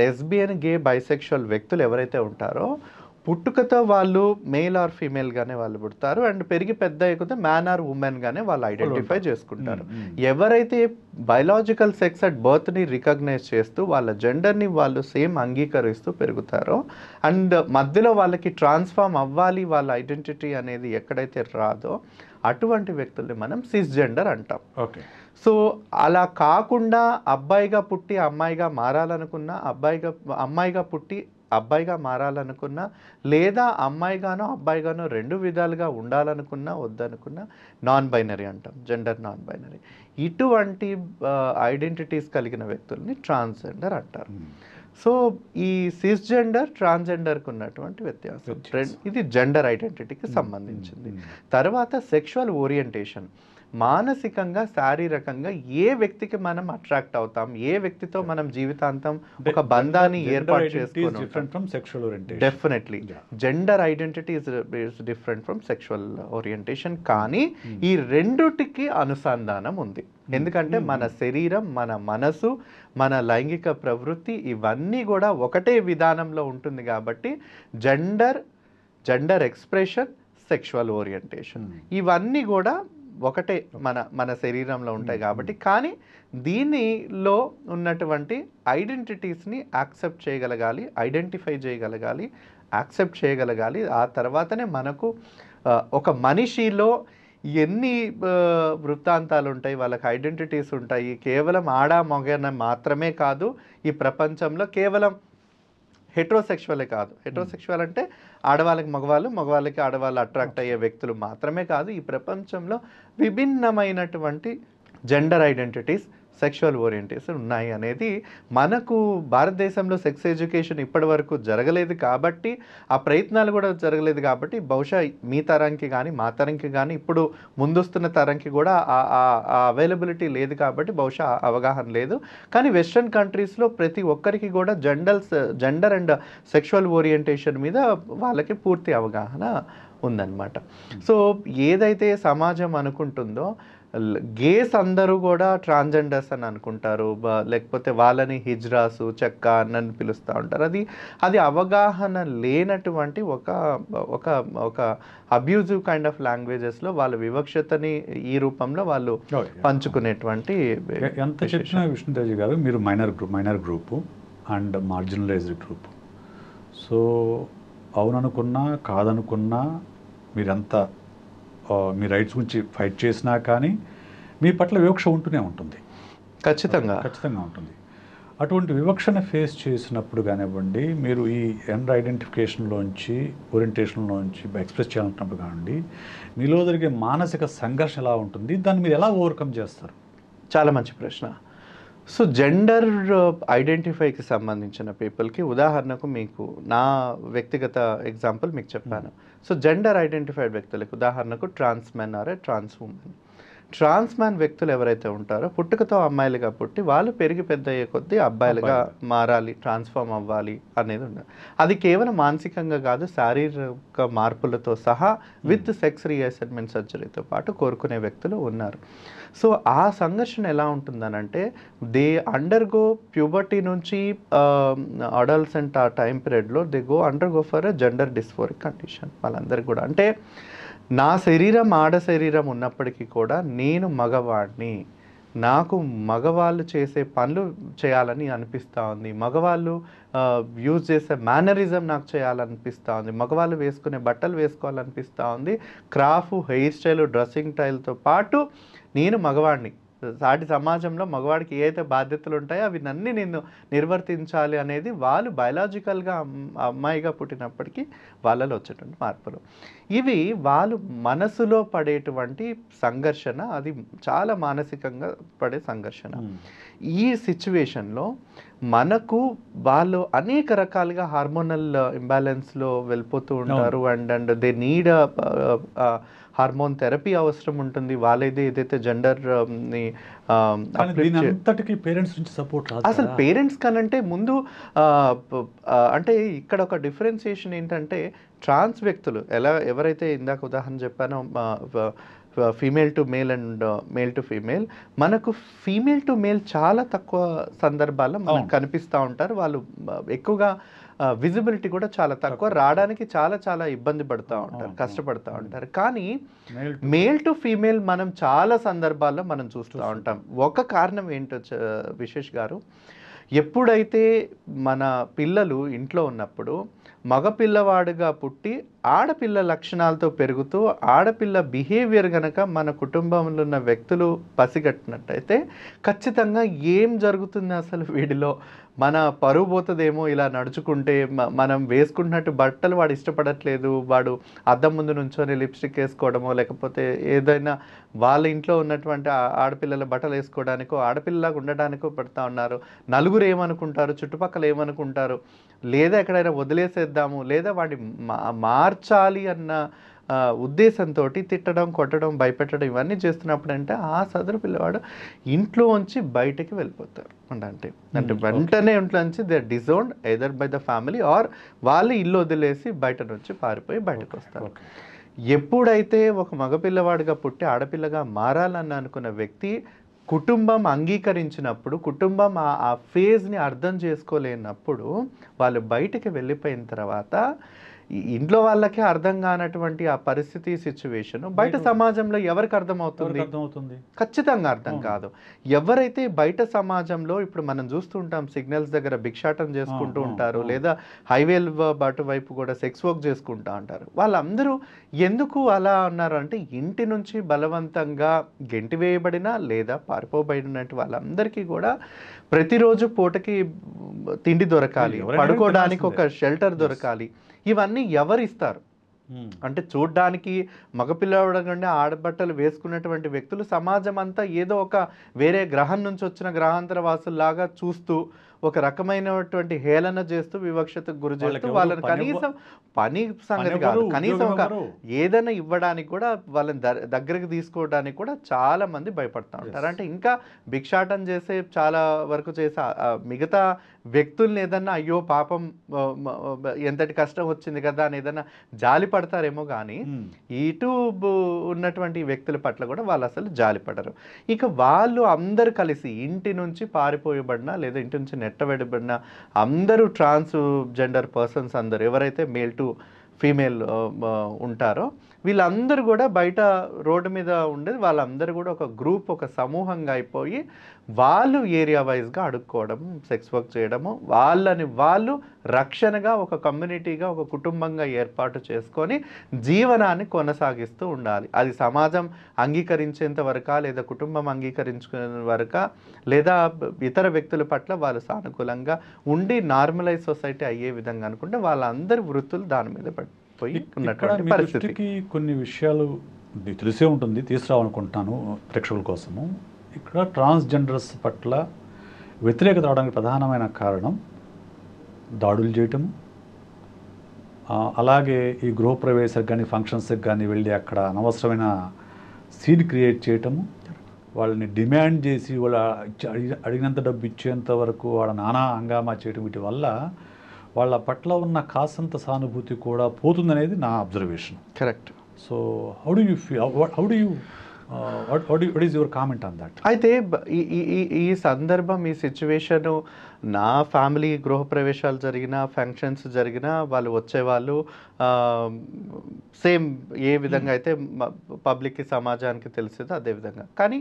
లెస్బియన్ గే బైసెక్షువల్ వ్యక్తులు ఎవరైతే ఉంటారో పుట్టుకతో వాళ్ళు మేల్ ఆర్ ఫీమేల్గానే వాళ్ళు పుడతారు అండ్ పెరిగి పెద్ద అయిపోతే మ్యాన్ ఆర్ ఉమెన్గానే వాళ్ళు ఐడెంటిఫై చేసుకుంటారు ఎవరైతే బయలాజికల్ సెక్స్ అట్ బర్త్ని రికగ్నైజ్ చేస్తూ వాళ్ళ జెండర్ని వాళ్ళు సేమ్ అంగీకరిస్తూ పెరుగుతారో అండ్ మధ్యలో వాళ్ళకి ట్రాన్స్ఫార్మ్ అవ్వాలి వాళ్ళ ఐడెంటిటీ అనేది ఎక్కడైతే రాదో అటువంటి వ్యక్తుల్ని మనం సిస్ జెండర్ అంటాం ఓకే సో అలా కాకుండా అబ్బాయిగా పుట్టి అమ్మాయిగా మారాలనుకున్నా అబ్బాయిగా అమ్మాయిగా పుట్టి అబ్బాయిగా మారాలనుకున్నా లేదా అమ్మాయిగానో అబ్బాయిగానో రెండు విధాలుగా ఉండాలనుకున్నా వద్దనుకున్నా నాన్ బైనరీ అంటాం జెండర్ నాన్ బైనరీ ఇటువంటి ఐడెంటిటీస్ కలిగిన వ్యక్తుల్ని ట్రాన్స్జెండర్ అంటారు సో ఈ సిస్ జెండర్ ట్రాన్స్జెండర్కి ఉన్నటువంటి వ్యత్యాసం ఇది జెండర్ ఐడెంటిటీకి సంబంధించింది తర్వాత సెక్షువల్ ఓరియంటేషన్ మానసికంగా శారీరకంగా ఏ వ్యక్తికి మనం అట్రాక్ట్ అవుతాం ఏ వ్యక్తితో మనం జీవితాంతం ఒక బంధాన్ని ఏర్పాటు చేసుకుని definitely gender identity is different from sexual orientation కానీ hmm. ఈ రెండుటికి అనుసంధానం ఉంది hmm. ఎందుకంటే hmm. మన శరీరం మన మనసు మన లైంగిక ప్రవృత్తి ఇవన్నీ కూడా ఒకటే విధానంలో ఉంటుంది కాబట్టి gender gender expression sexual orientation ఇవన్నీ కూడా ఒకటే మన మన శరీరంలో ఉంటాయి కాబట్టి కానీ దీనిలో ఉన్నటువంటి ఐడెంటిటీస్ని యాక్సెప్ట్ చేయగలగాలి ఐడెంటిఫై చేయగలగాలి యాక్సెప్ట్ చేయగలగాలి ఆ తర్వాతనే మనకు ఒక మనిషిలో ఎన్ని వృత్తాంతాలు ఉంటాయి వాళ్ళకి ఐడెంటిటీస్ ఉంటాయి కేవలం ఆడ మొగన మాత్రమే కాదు ఈ ప్రపంచంలో కేవలం హెట్రోసెక్చువలే కాదు హెట్రోసెక్చువల్ అంటే ఆడవాళ్ళకి మగవాళ్ళు మగవాళ్ళకి ఆడవాళ్ళు అట్రాక్ట్ అయ్యే వ్యక్తులు మాత్రమే కాదు ఈ ప్రపంచంలో విభిన్నమైనటువంటి జెండర్ ఐడెంటిటీస్ సెక్షువల్ ఓరియంటేషన్ ఉన్నాయి అనేది మనకు భారతదేశంలో సెక్స్ ఎడ్యుకేషన్ ఇప్పటి వరకు జరగలేదు కాబట్టి ఆ ప్రయత్నాలు కూడా జరగలేదు కాబట్టి బహుశా మీ తరంకి కానీ మా తరంకి కానీ ఇప్పుడు ముందొస్తున్న తరంకి కూడా ఆ అవైలబిలిటీ లేదు కాబట్టి బహుశా అవగాహన లేదు కానీ వెస్ట్రన్ కంట్రీస్లో ప్రతి ఒక్కరికి కూడా gender gender and sexual orientation మీద వాళ్ళకి పూర్తి అవగాహన ఉందన్నమాట సో ఏదైతే సమాజం అనుకుంటుందో గేస్ అందరూ కూడా ట్రాన్స్జెండర్స్ అని అనుకుంటారు లేకపోతే వాళ్ళని హిజ్రాసు చెక్క అని పిలుస్తూ ఉంటారు అది అది అవగాహన లేనటువంటి ఒక ఒక ఒక అబ్యూజివ్ కైండ్ ఆఫ్ లాంగ్వేజెస్లో వాళ్ళ వివక్షతని ఈ రూపంలో వాళ్ళు పంచుకునేటువంటి ఎంత చెప్పినా విష్ణుతేజ్ గారు మీరు minor group minor group and marginalized group so అవుననుకున్నా కాదనుకున్నా మీరంతా మీ రైట్స్ గురించి ఫైట్ చేసినా కానీ మీ పట్ల వివక్ష ఉంటూనే ఉంటుంది ఖచ్చితంగా ఖచ్చితంగా ఉంటుంది అటువంటి వివక్షను ఫేస్ చేసినప్పుడు కానివ్వండి మీరు ఈ ఎండ్ ఐడెంటిఫికేషన్లోంచి ఓరియంటేషన్లోంచి ఎక్స్ప్రెస్ చేయాలంటున్నప్పుడు కానివ్వండి మీలో జరిగే మానసిక సంఘర్షణ ఎలా ఉంటుంది దాన్ని మీరు ఎలా ఓవర్కమ్ చేస్తారు చాలా మంచి ప్రశ్న సో జెండర్ ఐడెంటిఫైకి uh, సంబంధించిన పీపుల్కి ఉదాహరణకు మీకు నా వ్యక్తిగత ఎగ్జాంపుల్ మీకు చెప్పాను hmm. సో జెండర్ ఐడెంటిఫైడ్ వ్యక్తులకు ఉదాహరణకు trans men or trans women trans man వ్యక్తులు ఎవరైతే ఉంటారో పుట్టుకతో అమ్మాయిలుగా పుట్టి వాళ్ళు పెరిగి పెద్ద అయ్యే కొద్దీ అబ్బాయిలుగా మారాలి ట్రాన్స్ఫామ్ అవ్వాలి అనేది ఉండదు అది కేవలం మానసికంగా కాదు శారీరక మార్పులతో సహా విత్ సెక్స్ రీఅసెట్మెంట్ సర్జరీతో పాటు కోరుకునే వ్యక్తులు ఉన్నారు సో ఆ సంఘర్షణ ఎలా ఉంటుందనంటే దే అండర్ గో ప్యూబర్టీ నుంచి అడల్సెంట్ ఆ టైం పీరియడ్లో they go undergo for gender dysphoric condition వాళ్ళందరికీ కూడా అంటే నా శరీరం ఆడ శరీరం ఉన్నప్పటికీ కూడా నేను మగవాడిని నాకు మగవాళ్ళు చేసే పనులు చేయాలని అనిపిస్తూ ఉంది మగవాళ్ళు యూజ్ చేసే మేనరిజం నాకు చేయాలనిపిస్తూ ఉంది మగవాళ్ళు వేసుకునే బట్టలు వేసుకోవాలనిపిస్తూ ఉంది క్రాఫ్ హెయిర్ స్టైల్ డ్రెస్సింగ్ స్టైల్తో పాటు నేను మగవాడిని సాటి సమాజంలో మగవాడికి ఏదైతే బాధ్యతలు ఉంటాయో అవి నన్ను నేను నిర్వర్తించాలి అనేది వాళ్ళు బయలాజికల్గా అమ్మాయిగా పుట్టినప్పటికీ వాళ్ళలో వచ్చేటువంటి మార్పులు ఇవి వాళ్ళు మనసులో పడేటువంటి సంఘర్షణ అది చాలా మానసికంగా పడే సంఘర్షణ ఈ సిచ్యువేషన్లో మనకు వాళ్ళు అనేక రకాలుగా హార్మోనల్ ఇంబ్యాలెన్స్లో వెళ్ళిపోతూ ఉంటారు and and they need hormone therapy అవసరం ఉంటుంది వాళ్ళైతే ఏదైతే జెండర్ um, ని పేరెంట్స్ um, నుంచి సపోర్ట్ అసలు పేరెంట్స్ కనంటే ముందు అంటే ఇక్కడ ఒక డిఫరెన్సియేషన్ ఏంటంటే ట్రాన్స్ వ్యక్తులు ఎలా ఎవరైతే ఇందాక ఉదాహరణ చెప్పానో female to male and male to female మనకు ఫీమేల్ టు మేల్ చాలా తక్కువ సందర్భాల్లో మనకు కనిపిస్తూ ఉంటారు వాళ్ళు ఎక్కువగా విజిబిలిటీ కూడా చాలా తక్కువ రావడానికి చాలా చాలా ఇబ్బంది పడుతూ ఉంటారు కష్టపడుతూ ఉంటారు కానీ మేల్ టు ఫీమేల్ మనం చాలా సందర్భాల్లో మనం చూస్తూ ఉంటాం ఒక కారణం ఏంటో విశేష్ గారు ఎప్పుడైతే మన పిల్లలు ఇంట్లో ఉన్నప్పుడు మగపిల్లవాడుగా పుట్టి ఆడపిల్ల లక్షణాలతో పెరుగుతూ ఆడపిల్ల బిహేవియర్ గనక మన కుటుంబంలో ఉన్న వ్యక్తులు పసిగట్టినట్టయితే ఖచ్చితంగా ఏం జరుగుతుంది అసలు వీడిలో మన పరువు పోతుందేమో ఇలా నడుచుకుంటే మనం వేసుకుంటున్నట్టు బట్టలు వాడు ఇష్టపడట్లేదు వాడు అద్దం ముందు నుంచొని లిప్స్టిక్ వేసుకోవడమో లేకపోతే ఏదైనా వాళ్ళ ఇంట్లో ఉన్నటువంటి ఆడపిల్లల బట్టలు వేసుకోవడానికో ఆడపిల్లలాగా ఉండడానికో పెడతా ఉన్నారు నలుగురు ఏమనుకుంటారు చుట్టుపక్కల ఏమనుకుంటారు లేదా ఎక్కడైనా వదిలేసేద్దాము లేదా వాడిని మార్చాలి అన్న ఉద్దేశంతో తిట్టడం కొట్టడం భయపెట్టడం ఇవన్నీ చేస్తున్నప్పుడు అంటే ఆ సదరు పిల్లవాడు ఇంట్లో ఉంచి బయటకి వెళ్ళిపోతారు అంటే అంటే వెంటనే నుంచి they disowned either by the family or వాళ్ళు ఇల్లు వదిలేసి బయట నుంచి పారిపోయి బయటకు వస్తారు ఎప్పుడైతే ఒక మగపిల్లవాడిగా పుట్టి ఆడపిల్లగా మారాలని అనుకున్న వ్యక్తి కుటుంబం అంగీకరించినప్పుడు కుటుంబం ఆ ఆ ఫేజ్ని అర్థం చేసుకోలేనప్పుడు వాళ్ళు బయటికి వెళ్ళిపోయిన తర్వాత ఇంట్లో వాళ్ళకే అర్థం కానటువంటి ఆ పరిస్థితి సిచ్యువేషన్ బయట సమాజంలో ఎవరికి అర్థమవుతుంది అర్థమవుతుంది ఖచ్చితంగా అర్థం కాదు ఎవరైతే బయట సమాజంలో ఇప్పుడు మనం చూస్తుంటాం సిగ్నల్స్ దగ్గర భిక్షాటం చేసుకుంటూ ఉంటారు లేదా హైవే బాటు వైపు కూడా సెక్స్ వర్క్ చేసుకుంటా ఉంటారు వాళ్ళందరూ ఎందుకు అలా అన్నారు అంటే ఇంటి నుంచి బలవంతంగా గెంటివేయబడిన లేదా పారిపోబడినట్టు వాళ్ళందరికీ కూడా ప్రతిరోజు పూటకి తిండి దొరకాలి పడుకోవడానికి ఒక షెల్టర్ దొరకాలి ఇవన్నీ ఎవరిస్తారు అంటే చూడ్డానికి మగపిల్లవాడు కంటే ఆడబట్టలు వేసుకున్నటువంటి వ్యక్తులు సమాజం అంతా ఏదో ఒక వేరే గ్రహం నుంచి వచ్చిన గ్రహాంతర వాసుల్లాగా చూస్తూ ఒక రకమైనటువంటి హేళన చేస్తూ వివక్షత గురి చేస్తూ వాళ్ళని కనీసం పని సంగతి కాదు కనీసం ఒక ఏదైనా ఇవ్వడానికి కూడా వాళ్ళని దగ్గరికి తీసుకోవడానికి కూడా చాలా మంది భయపడతా ఉంటారు అంటే ఇంకా భిక్షాటం చేసే చాలా వరకు చేసే మిగతా వ్యక్తుల్ని ఏదన్నా అయ్యో పాపం ఎంతటి కష్టం వచ్చింది కదా అని ఏదన్నా జాలి పడతారేమో కానీ hmm. ఇటు ఉన్నటువంటి వ్యక్తుల పట్ల కూడా వాళ్ళు అసలు జాలి పడరు ఇక వాళ్ళు అందరు కలిసి ఇంటి నుంచి పారిపోయబడినా లేదా ఇంటి నుంచి నెట్ పెట్టబడిన అందరూ ట్రాన్స్ జెండర్ పర్సన్స్ అందరు ఎవరైతే మేల్ టు ఫీమేల్ ఉంటారో వీళ్ళందరూ కూడా బయట రోడ్డు మీద ఉండేది వాళ్ళందరూ కూడా ఒక గ్రూప్ ఒక సమూహంగా అయిపోయి వాళ్ళు ఏరియా వైజ్గా అడుక్కోవడం సెక్స్ వర్క్ చేయడము వాళ్ళని వాళ్ళు రక్షణగా ఒక కమ్యూనిటీగా ఒక కుటుంబంగా ఏర్పాటు చేసుకొని జీవనాన్ని కొనసాగిస్తూ ఉండాలి అది సమాజం అంగీకరించేంత వరక లేదా కుటుంబం అంగీకరించుకునే వరక లేదా ఇతర వ్యక్తుల పట్ల వాళ్ళు సానుకూలంగా ఉండి నార్మలైజ్ సొసైటీ అయ్యే విధంగా అనుకుంటే వాళ్ళందరి వృత్తులు దాని మీద పడుతుంది పోయి ఉన్నటువంటి పరిస్థితికి కొన్ని విషయాలు తెలిసే ఉంటుంది తీసుకురావాలనుకుంటున్నాను ప్రేక్షకుల కోసము ఇక్కడ ట్రాన్స్జెండర్స్ పట్ల వ్యతిరేకత రావడానికి ప్రధానమైన కారణం దాడులు చేయటము అలాగే ఈ గృహప్రవేశాలకు కానీ ఫంక్షన్స్కి కానీ వెళ్ళి అక్కడ అనవసరమైన సీన్ క్రియేట్ చేయటము వాళ్ళని డిమాండ్ చేసి వాళ్ళ అడిగినంత డబ్బు ఇచ్చేంత వరకు వాళ్ళ నానా హంగామా చేయటం వీటి వల్ల వాళ్ళ పట్ల ఉన్న కాసంత సానుభూతి కూడా పోతుందనేది నా observation correct so how do you feel how do you your comment on that అయితే ఈ ఈ సందర్భం ఈ సిచ్యువేషను నా ఫ్యామిలీ గృహప్రవేశాలు జరిగిన ఫంక్షన్స్ జరిగిన వాళ్ళు వచ్చేవాళ్ళు సేమ్ ఏ విధంగా అయితే పబ్లిక్కి సమాజానికి తెలిసిందో అదేవిధంగా కానీ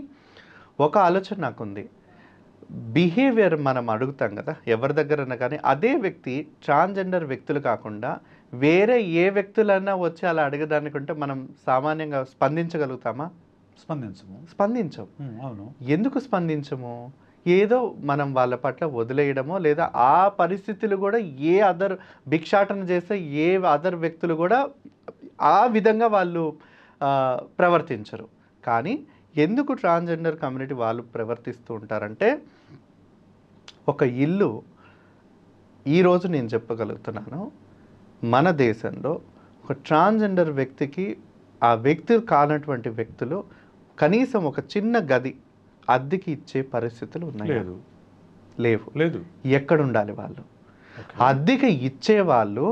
ఒక ఆలోచన నాకుంది బిహేవియర్ మనం అడుగుతాం కదా ఎవరి దగ్గరన్నా కానీ అదే వ్యక్తి ట్రాన్స్జెండర్ వ్యక్తులు కాకుండా వేరే ఏ వ్యక్తులన్నా వచ్చి అలా అడగడానికంటే మనం సామాన్యంగా స్పందించగలుగుతామా స్పందించము స్పందించము అవును ఎందుకు స్పందించము ఏదో మనం వాళ్ళ పట్ల వదిలేయడమో లేదా ఆ పరిస్థితులు కూడా ఏ అదర్ భిక్షాటన చేస్తే ఏ అదర్ వ్యక్తులు కూడా ఆ విధంగా వాళ్ళు ప్రవర్తించరు కానీ ఎందుకు ట్రాన్స్జెండర్ కమ్యూనిటీ వాళ్ళు ప్రవర్తిస్తూ ఉంటారంటే ఒక ఇల్లు ఈరోజు నేను చెప్పగలుగుతున్నాను మన దేశంలో ఒక ట్రాన్స్జెండర్ వ్యక్తికి ఆ వ్యక్తి కానటువంటి వ్యక్తులు కనీసం ఒక చిన్న గది అద్దెకి ఇచ్చే పరిస్థితులు ఉన్నాయి లేవు లేదు ఎక్కడ ఉండాలి వాళ్ళు అద్దెకి ఇచ్చేవాళ్ళు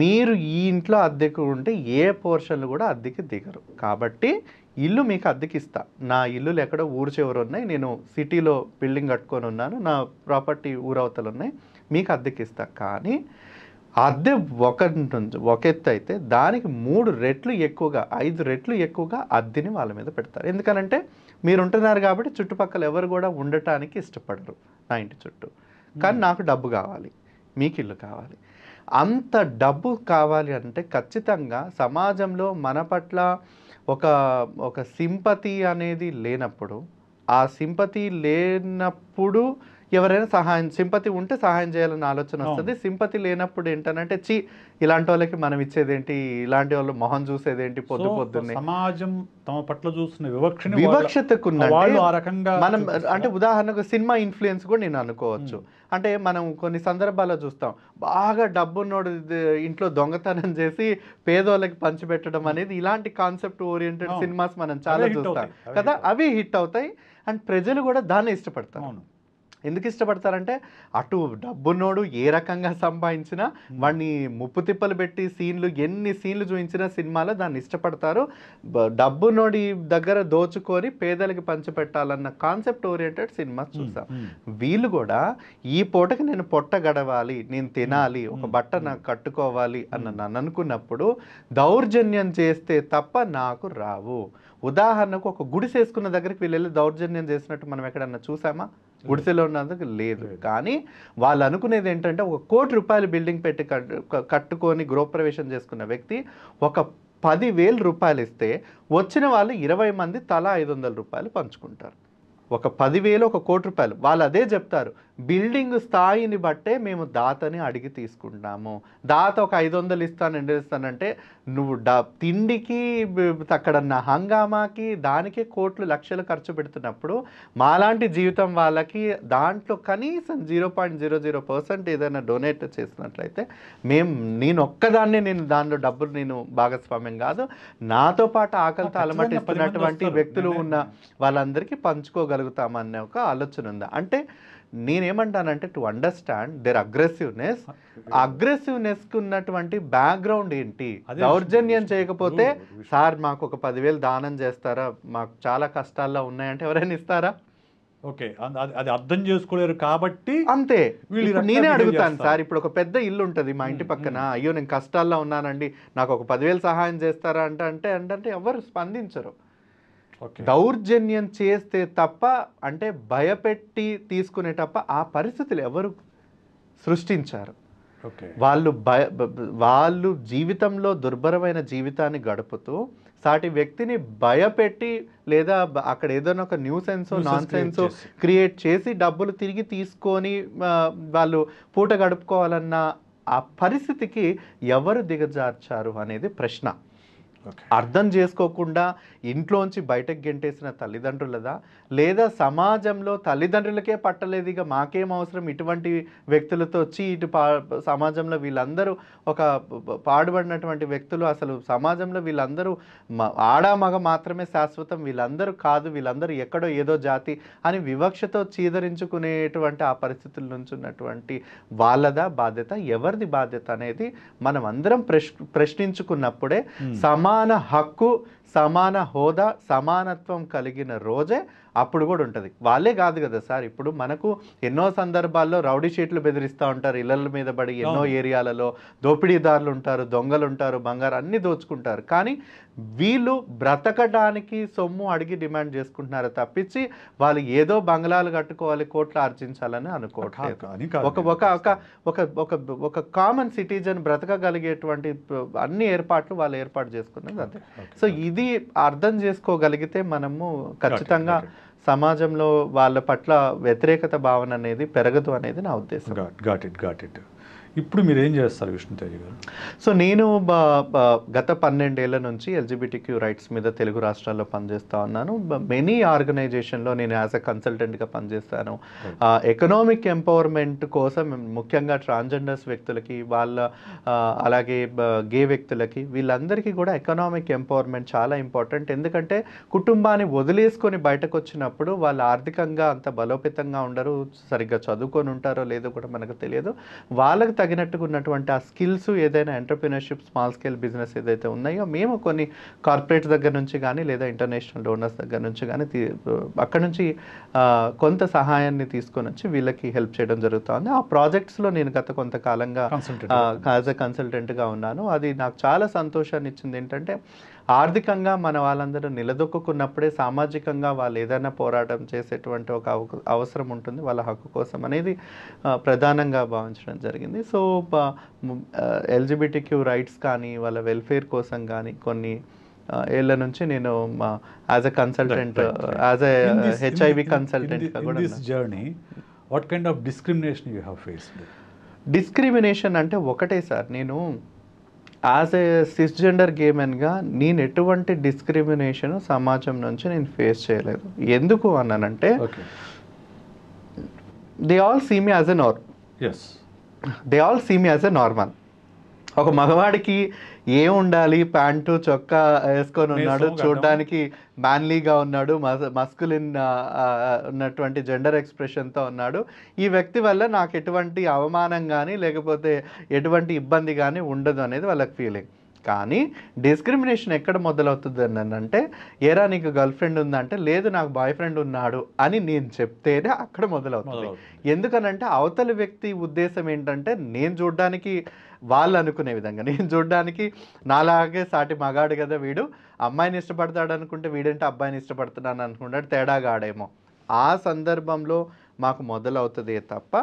మీరు ఈ ఇంట్లో అద్దెకు ఉంటే ఏ పోర్షన్లు కూడా అద్దెకి దిగరు కాబట్టి ఇల్లు మీకు అద్దెకిస్తా నా ఇల్లులు ఎక్కడో ఊరు చివరు ఉన్నాయి నేను సిటీలో బిల్డింగ్ కట్టుకొని ఉన్నాను నా ప్రాపర్టీ ఊరవతలు ఉన్నాయి మీకు అద్దెకిస్తా కానీ అద్దె ఒక ఒక ఎత్తు అయితే దానికి మూడు రెట్లు ఎక్కువగా ఐదు రెట్లు ఎక్కువగా అద్దెని వాళ్ళ మీద పెడతారు ఎందుకనంటే మీరు ఉంటున్నారు కాబట్టి చుట్టుపక్కల ఎవరు కూడా ఉండటానికి ఇష్టపడరు నా ఇంటి చుట్టూ కానీ నాకు డబ్బు కావాలి మీకు ఇల్లు కావాలి అంత డబ్బు కావాలి అంటే ఖచ్చితంగా సమాజంలో మన పట్ల ఒక ఒక సింపతి అనేది లేనప్పుడు ఆ సింపతి లేనప్పుడు ఎవరైనా సహాయం సింపతి ఉంటే సహాయం చేయాలన్న ఆలోచన వస్తుంది సింపతి లేనప్పుడు ఏంటనంటే చి ఇలాంటి వాళ్ళకి మనం ఇచ్చేదేంటి ఇలాంటి వాళ్ళు మొహం చూసేదేంటి పొద్దు పొద్దున్నే సమాజం తమ పట్ల చూస్తున్న వివక్ష వివక్షతకు మనం అంటే ఉదాహరణకు సినిమా ఇన్ఫ్లుయెన్స్ కూడా నేను అనుకోవచ్చు అంటే మనం కొన్ని సందర్భాల్లో చూస్తాం బాగా డబ్బున్నోడు ఇంట్లో దొంగతనం చేసి పేదోళ్ళకి పంచిపెట్టడం అనేది ఇలాంటి కాన్సెప్ట్ ఓరియంటెడ్ సినిమాస్ మనం చాలా చూస్తాం కదా అవి హిట్ అవుతాయి అండ్ ప్రజలు కూడా దాన్ని ఇష్టపడతారు ఎందుకు ఇష్టపడతారంటే అటు డబ్బున్నోడు ఏ రకంగా సంపాదించినా వాడిని ముప్పు తిప్పలు పెట్టి సీన్లు ఎన్ని సీన్లు చూపించిన సినిమాలో దాన్ని ఇష్టపడతారు డబ్బునోడి దగ్గర దోచుకొని పేదలకి పంచిపెట్టాలన్న కాన్సెప్ట్ ఓరియంటెడ్ సినిమా చూసాం వీళ్ళు కూడా ఈ పూటకి నేను పొట్ట గడవాలి నేను తినాలి ఒక బట్ట నాకు కట్టుకోవాలి అన్న నన్ను అనుకున్నప్పుడు దౌర్జన్యం చేస్తే తప్ప నాకు రావు ఉదాహరణకు ఒక గుడిసె వేసుకున్న దగ్గరికి వీళ్ళు వెళ్ళి దౌర్జన్యం చేసినట్టు మనం ఎక్కడన్నా చూసామా గుడిసెలో ఉన్నందుకు లేదు కానీ వాళ్ళు అనుకునేది ఏంటంటే ఒక కోటి రూపాయలు బిల్డింగ్ పెట్టి కట్టుకొని గృహప్రవేశం చేసుకున్న వ్యక్తి ఒక పదివేలు రూపాయలు ఇస్తే వచ్చిన వాళ్ళు ఇరవై మంది తలా ఐదు వందల రూపాయలు పంచుకుంటారు ఒక పదివేలు ఒక కోటి రూపాయలు వాళ్ళు అదే చెప్తారు బిల్డింగ్ స్థాయిని బట్టే మేము దాతని అడిగి తీసుకుంటాము దాత ఒక ఐదు వందలు ఇస్తాను ఎండు ఇస్తానంటే నువ్వు డా తిండికి అక్కడ హంగామాకి దానికే కోట్లు లక్షలు ఖర్చు పెడుతున్నప్పుడు మాలాంటి జీవితం వాళ్ళకి దాంట్లో కనీసం zero point zero zero percent ఏదైనా డొనేట్ చేసినట్లయితే మేము నేను ఒక్కదాన్ని నేను దానిలో డబ్బులు నేను భాగస్వామ్యం కాదు నాతో పాటు ఆకలితో అలమటిస్తున్నటువంటి వ్యక్తులు ఉన్న వాళ్ళందరికీ పంచుకోగలుగుతామనే ఒక ఆలోచన ఉంది అంటే నేనేమంటానంటే టు అండర్స్టాండ్ దేర్ అగ్రెసివ్నెస్ కు ఉన్నటువంటి బ్యాక్గ్రౌండ్ ఏంటి దౌర్జన్యం చేయకపోతే సార్ మాకు ఒక పదివేలు దానం చేస్తారా మాకు చాలా కష్టాల్లో ఉన్నాయంటే ఎవరైనా ఇస్తారా ఓకే అది అర్థం చేసుకోలేరు కాబట్టి అంతే నేనే అడుగుతాను సార్ ఇప్పుడు ఒక పెద్ద ఇల్లు ఉంటుంది మా ఇంటి పక్కన అయ్యో నేను కష్టాల్లో ఉన్నానండి నాకు ఒక పదివేలు సహాయం చేస్తారా అంటే అంటే అంటే ఎవరు స్పందించరు దౌర్జన్యం చేస్తే తప్ప అంటే భయపెట్టి తీసుకునే తప్ప ఆ పరిస్థితులు ఎవరు సృష్టించారు వాళ్ళు భయ వాళ్ళు జీవితంలో దుర్భరమైన జీవితాన్ని గడుపుతూ సాటి వ్యక్తిని భయపెట్టి లేదా అక్కడ ఏదైనా ఒక న్యూ సెన్సో నాన్ సెన్స్ క్రియేట్ చేసి డబ్బులు తిరిగి తీసుకొని వాళ్ళు పూట గడుపుకోవాలన్న ఆ పరిస్థితికి ఎవరు దిగజార్చారు అనేది ప్రశ్న అర్థం చేసుకోకుండా ఇంట్లోంచి బయటకు గెంటేసిన తల్లిదండ్రులదా లేదా సమాజంలో తల్లిదండ్రులకే పట్టలేదు ఇక మాకేం అవసరం ఇటువంటి వ్యక్తులతో వచ్చి ఇటు పా సమాజంలో వీళ్ళందరూ ఒక పాడుబడినటువంటి వ్యక్తులు అసలు సమాజంలో వీళ్ళందరూ ఆడ మగ మాత్రమే శాశ్వతం వీళ్ళందరూ కాదు వీళ్ళందరూ ఎక్కడో ఏదో జాతి అని వివక్షతో చీదరించుకునేటువంటి ఆ పరిస్థితుల నుంచి ఉన్నటువంటి వాళ్ళదా బాధ్యత ఎవరిది బాధ్యత అనేది మనం అందరం ప్రశ్ ప్రశ్నించుకున్నప్పుడే సమాన హక్కు ಸಮಾನ ಹೋದ ಸಮಾನತ್ವಂ ಕಲಗಿನ ರೋಜೆ అప్పుడు కూడా ఉంటుంది వాళ్ళే కాదు కదా సార్ ఇప్పుడు మనకు ఎన్నో సందర్భాల్లో రౌడీ షీట్లు బెదిరిస్తూ ఉంటారు ఇళ్ళల మీద పడి ఎన్నో ఏరియాలలో దోపిడీదారులు ఉంటారు దొంగలు ఉంటారు బంగారు అన్నీ దోచుకుంటారు కానీ వీళ్ళు బ్రతకడానికి సొమ్ము అడిగి డిమాండ్ చేసుకుంటున్నారు తప్పించి వాళ్ళు ఏదో బంగ్లాలు కట్టుకోవాలి కోట్లు ఆర్జించాలని అనుకోవట్లేదు ఒక ఒక ఒక ఒక ఒక కామన్ సిటిజన్ బ్రతకగలిగేటువంటి అన్ని ఏర్పాట్లు వాళ్ళు ఏర్పాటు చేసుకున్నది అంతే సో ఇది అర్థం చేసుకోగలిగితే మనము ఖచ్చితంగా సమాజంలో వాళ్ళ పట్ల వ్యతిరేకత భావన అనేది పెరగదు అనేది నా ఉద్దేశం ఘాట్ ఇట్ ఘాట్ ఇట్ ఇప్పుడు మీరు ఏం చేస్తారు విష్ణుతేజ గారు సో నేను గత పన్నెండేళ్ల నుంచి ఎల్జిబిటిక్యూ రైట్స్ మీద తెలుగు రాష్ట్రాల్లో పనిచేస్తూ ఉన్నాను మెనీ ఆర్గనైజేషన్లో నేను యాజ్ అ కన్సల్టెంట్గా పనిచేస్తాను ఎకనామిక్ ఎంపవర్మెంట్ కోసం ముఖ్యంగా ట్రాన్స్జెండర్స్ వ్యక్తులకి వాళ్ళ అలాగే గే వ్యక్తులకి వీళ్ళందరికీ కూడా ఎకనామిక్ ఎంపవర్మెంట్ చాలా ఇంపార్టెంట్ ఎందుకంటే కుటుంబాన్ని వదిలేసుకొని బయటకు వచ్చినప్పుడు వాళ్ళు ఆర్థికంగా అంత బలోపేతంగా ఉండరు సరిగ్గా చదువుకొని ఉంటారో లేదో కూడా మనకు తెలియదు వాళ్ళకి తగినట్టుగా ఉన్నటువంటి ఆ స్కిల్స్ ఏదైనా ఎంటర్ప్రినర్షిప్ స్మాల్ స్కేల్ బిజినెస్ ఏదైతే ఉన్నాయో మేము కొన్ని కార్పొరేట్ దగ్గర నుంచి కానీ లేదా ఇంటర్నేషనల్ డోనర్స్ దగ్గర నుంచి కానీ అక్కడ నుంచి కొంత సహాయాన్ని తీసుకొని వచ్చి వీళ్ళకి హెల్ప్ చేయడం జరుగుతుంది ఆ ప్రాజెక్ట్స్లో నేను గత కొంతకాలంగా యాజ్ అ కన్సల్టెంట్గా ఉన్నాను అది నాకు చాలా సంతోషాన్ని ఇచ్చింది ఏంటంటే ఆర్థికంగా మన వాళ్ళందరూ నిలదొక్కున్నప్పుడే సామాజికంగా వాళ్ళు ఏదైనా పోరాటం చేసేటువంటి ఒక అవసరం ఉంటుంది వాళ్ళ హక్కు కోసం అనేది ప్రధానంగా భావించడం జరిగింది సో ఎల్జిబిటిక్యూ రైట్స్ కానీ వాళ్ళ వెల్ఫేర్ కోసం కానీ కొన్ని ఏళ్ళ నుంచి నేను as a consultant as a HIV consultant journey what kind of discrimination you have discrimination అంటే ఒకటే సార్ నేను యాజ్ ఏ సిస్జెండర్ గే మెన్గా నేను ఎటువంటి డిస్క్రిమినేషన్ సమాజం నుంచి నేను ఫేస్ చేయలేదు ఎందుకు అన్నానంటే they all see me as a nor they all see me as a normal ఒక మగవాడికి ఏం ఉండాలి ప్యాంటు చొక్కా వేసుకొని ఉన్నాడు చూడడానికి మ్యాన్లీగా ఉన్నాడు మస్కులిన్ ఉన్నటువంటి జెండర్ ఎక్స్ప్రెషన్తో ఉన్నాడు ఈ వ్యక్తి వల్ల నాకు ఎటువంటి అవమానం కానీ లేకపోతే ఎటువంటి ఇబ్బంది కానీ ఉండదు అనేది వాళ్ళకి ఫీలింగ్ కానీ డిస్క్రిమినేషన్ ఎక్కడ మొదలవుతుంది అని అంటే ఏరా నీకు గర్ల్ ఫ్రెండ్ ఉందంటే లేదు నాకు బాయ్ ఫ్రెండ్ ఉన్నాడు అని నేను చెప్తేనే అక్కడ మొదలవుతుంది ఎందుకనంటే అవతలి వ్యక్తి ఉద్దేశం ఏంటంటే నేను చూడడానికి వాళ్ళు అనుకునే విధంగా నేను చూడడానికి నాలాగే సాటి మగాడు కదా వీడు అమ్మాయిని ఇష్టపడతాడు అనుకుంటే వీడంటే అబ్బాయిని ఇష్టపడుతున్నాను అనుకుంటాడు తేడాగాడేమో ఆ సందర్భంలో మాకు మొదలవుతుంది తప్ప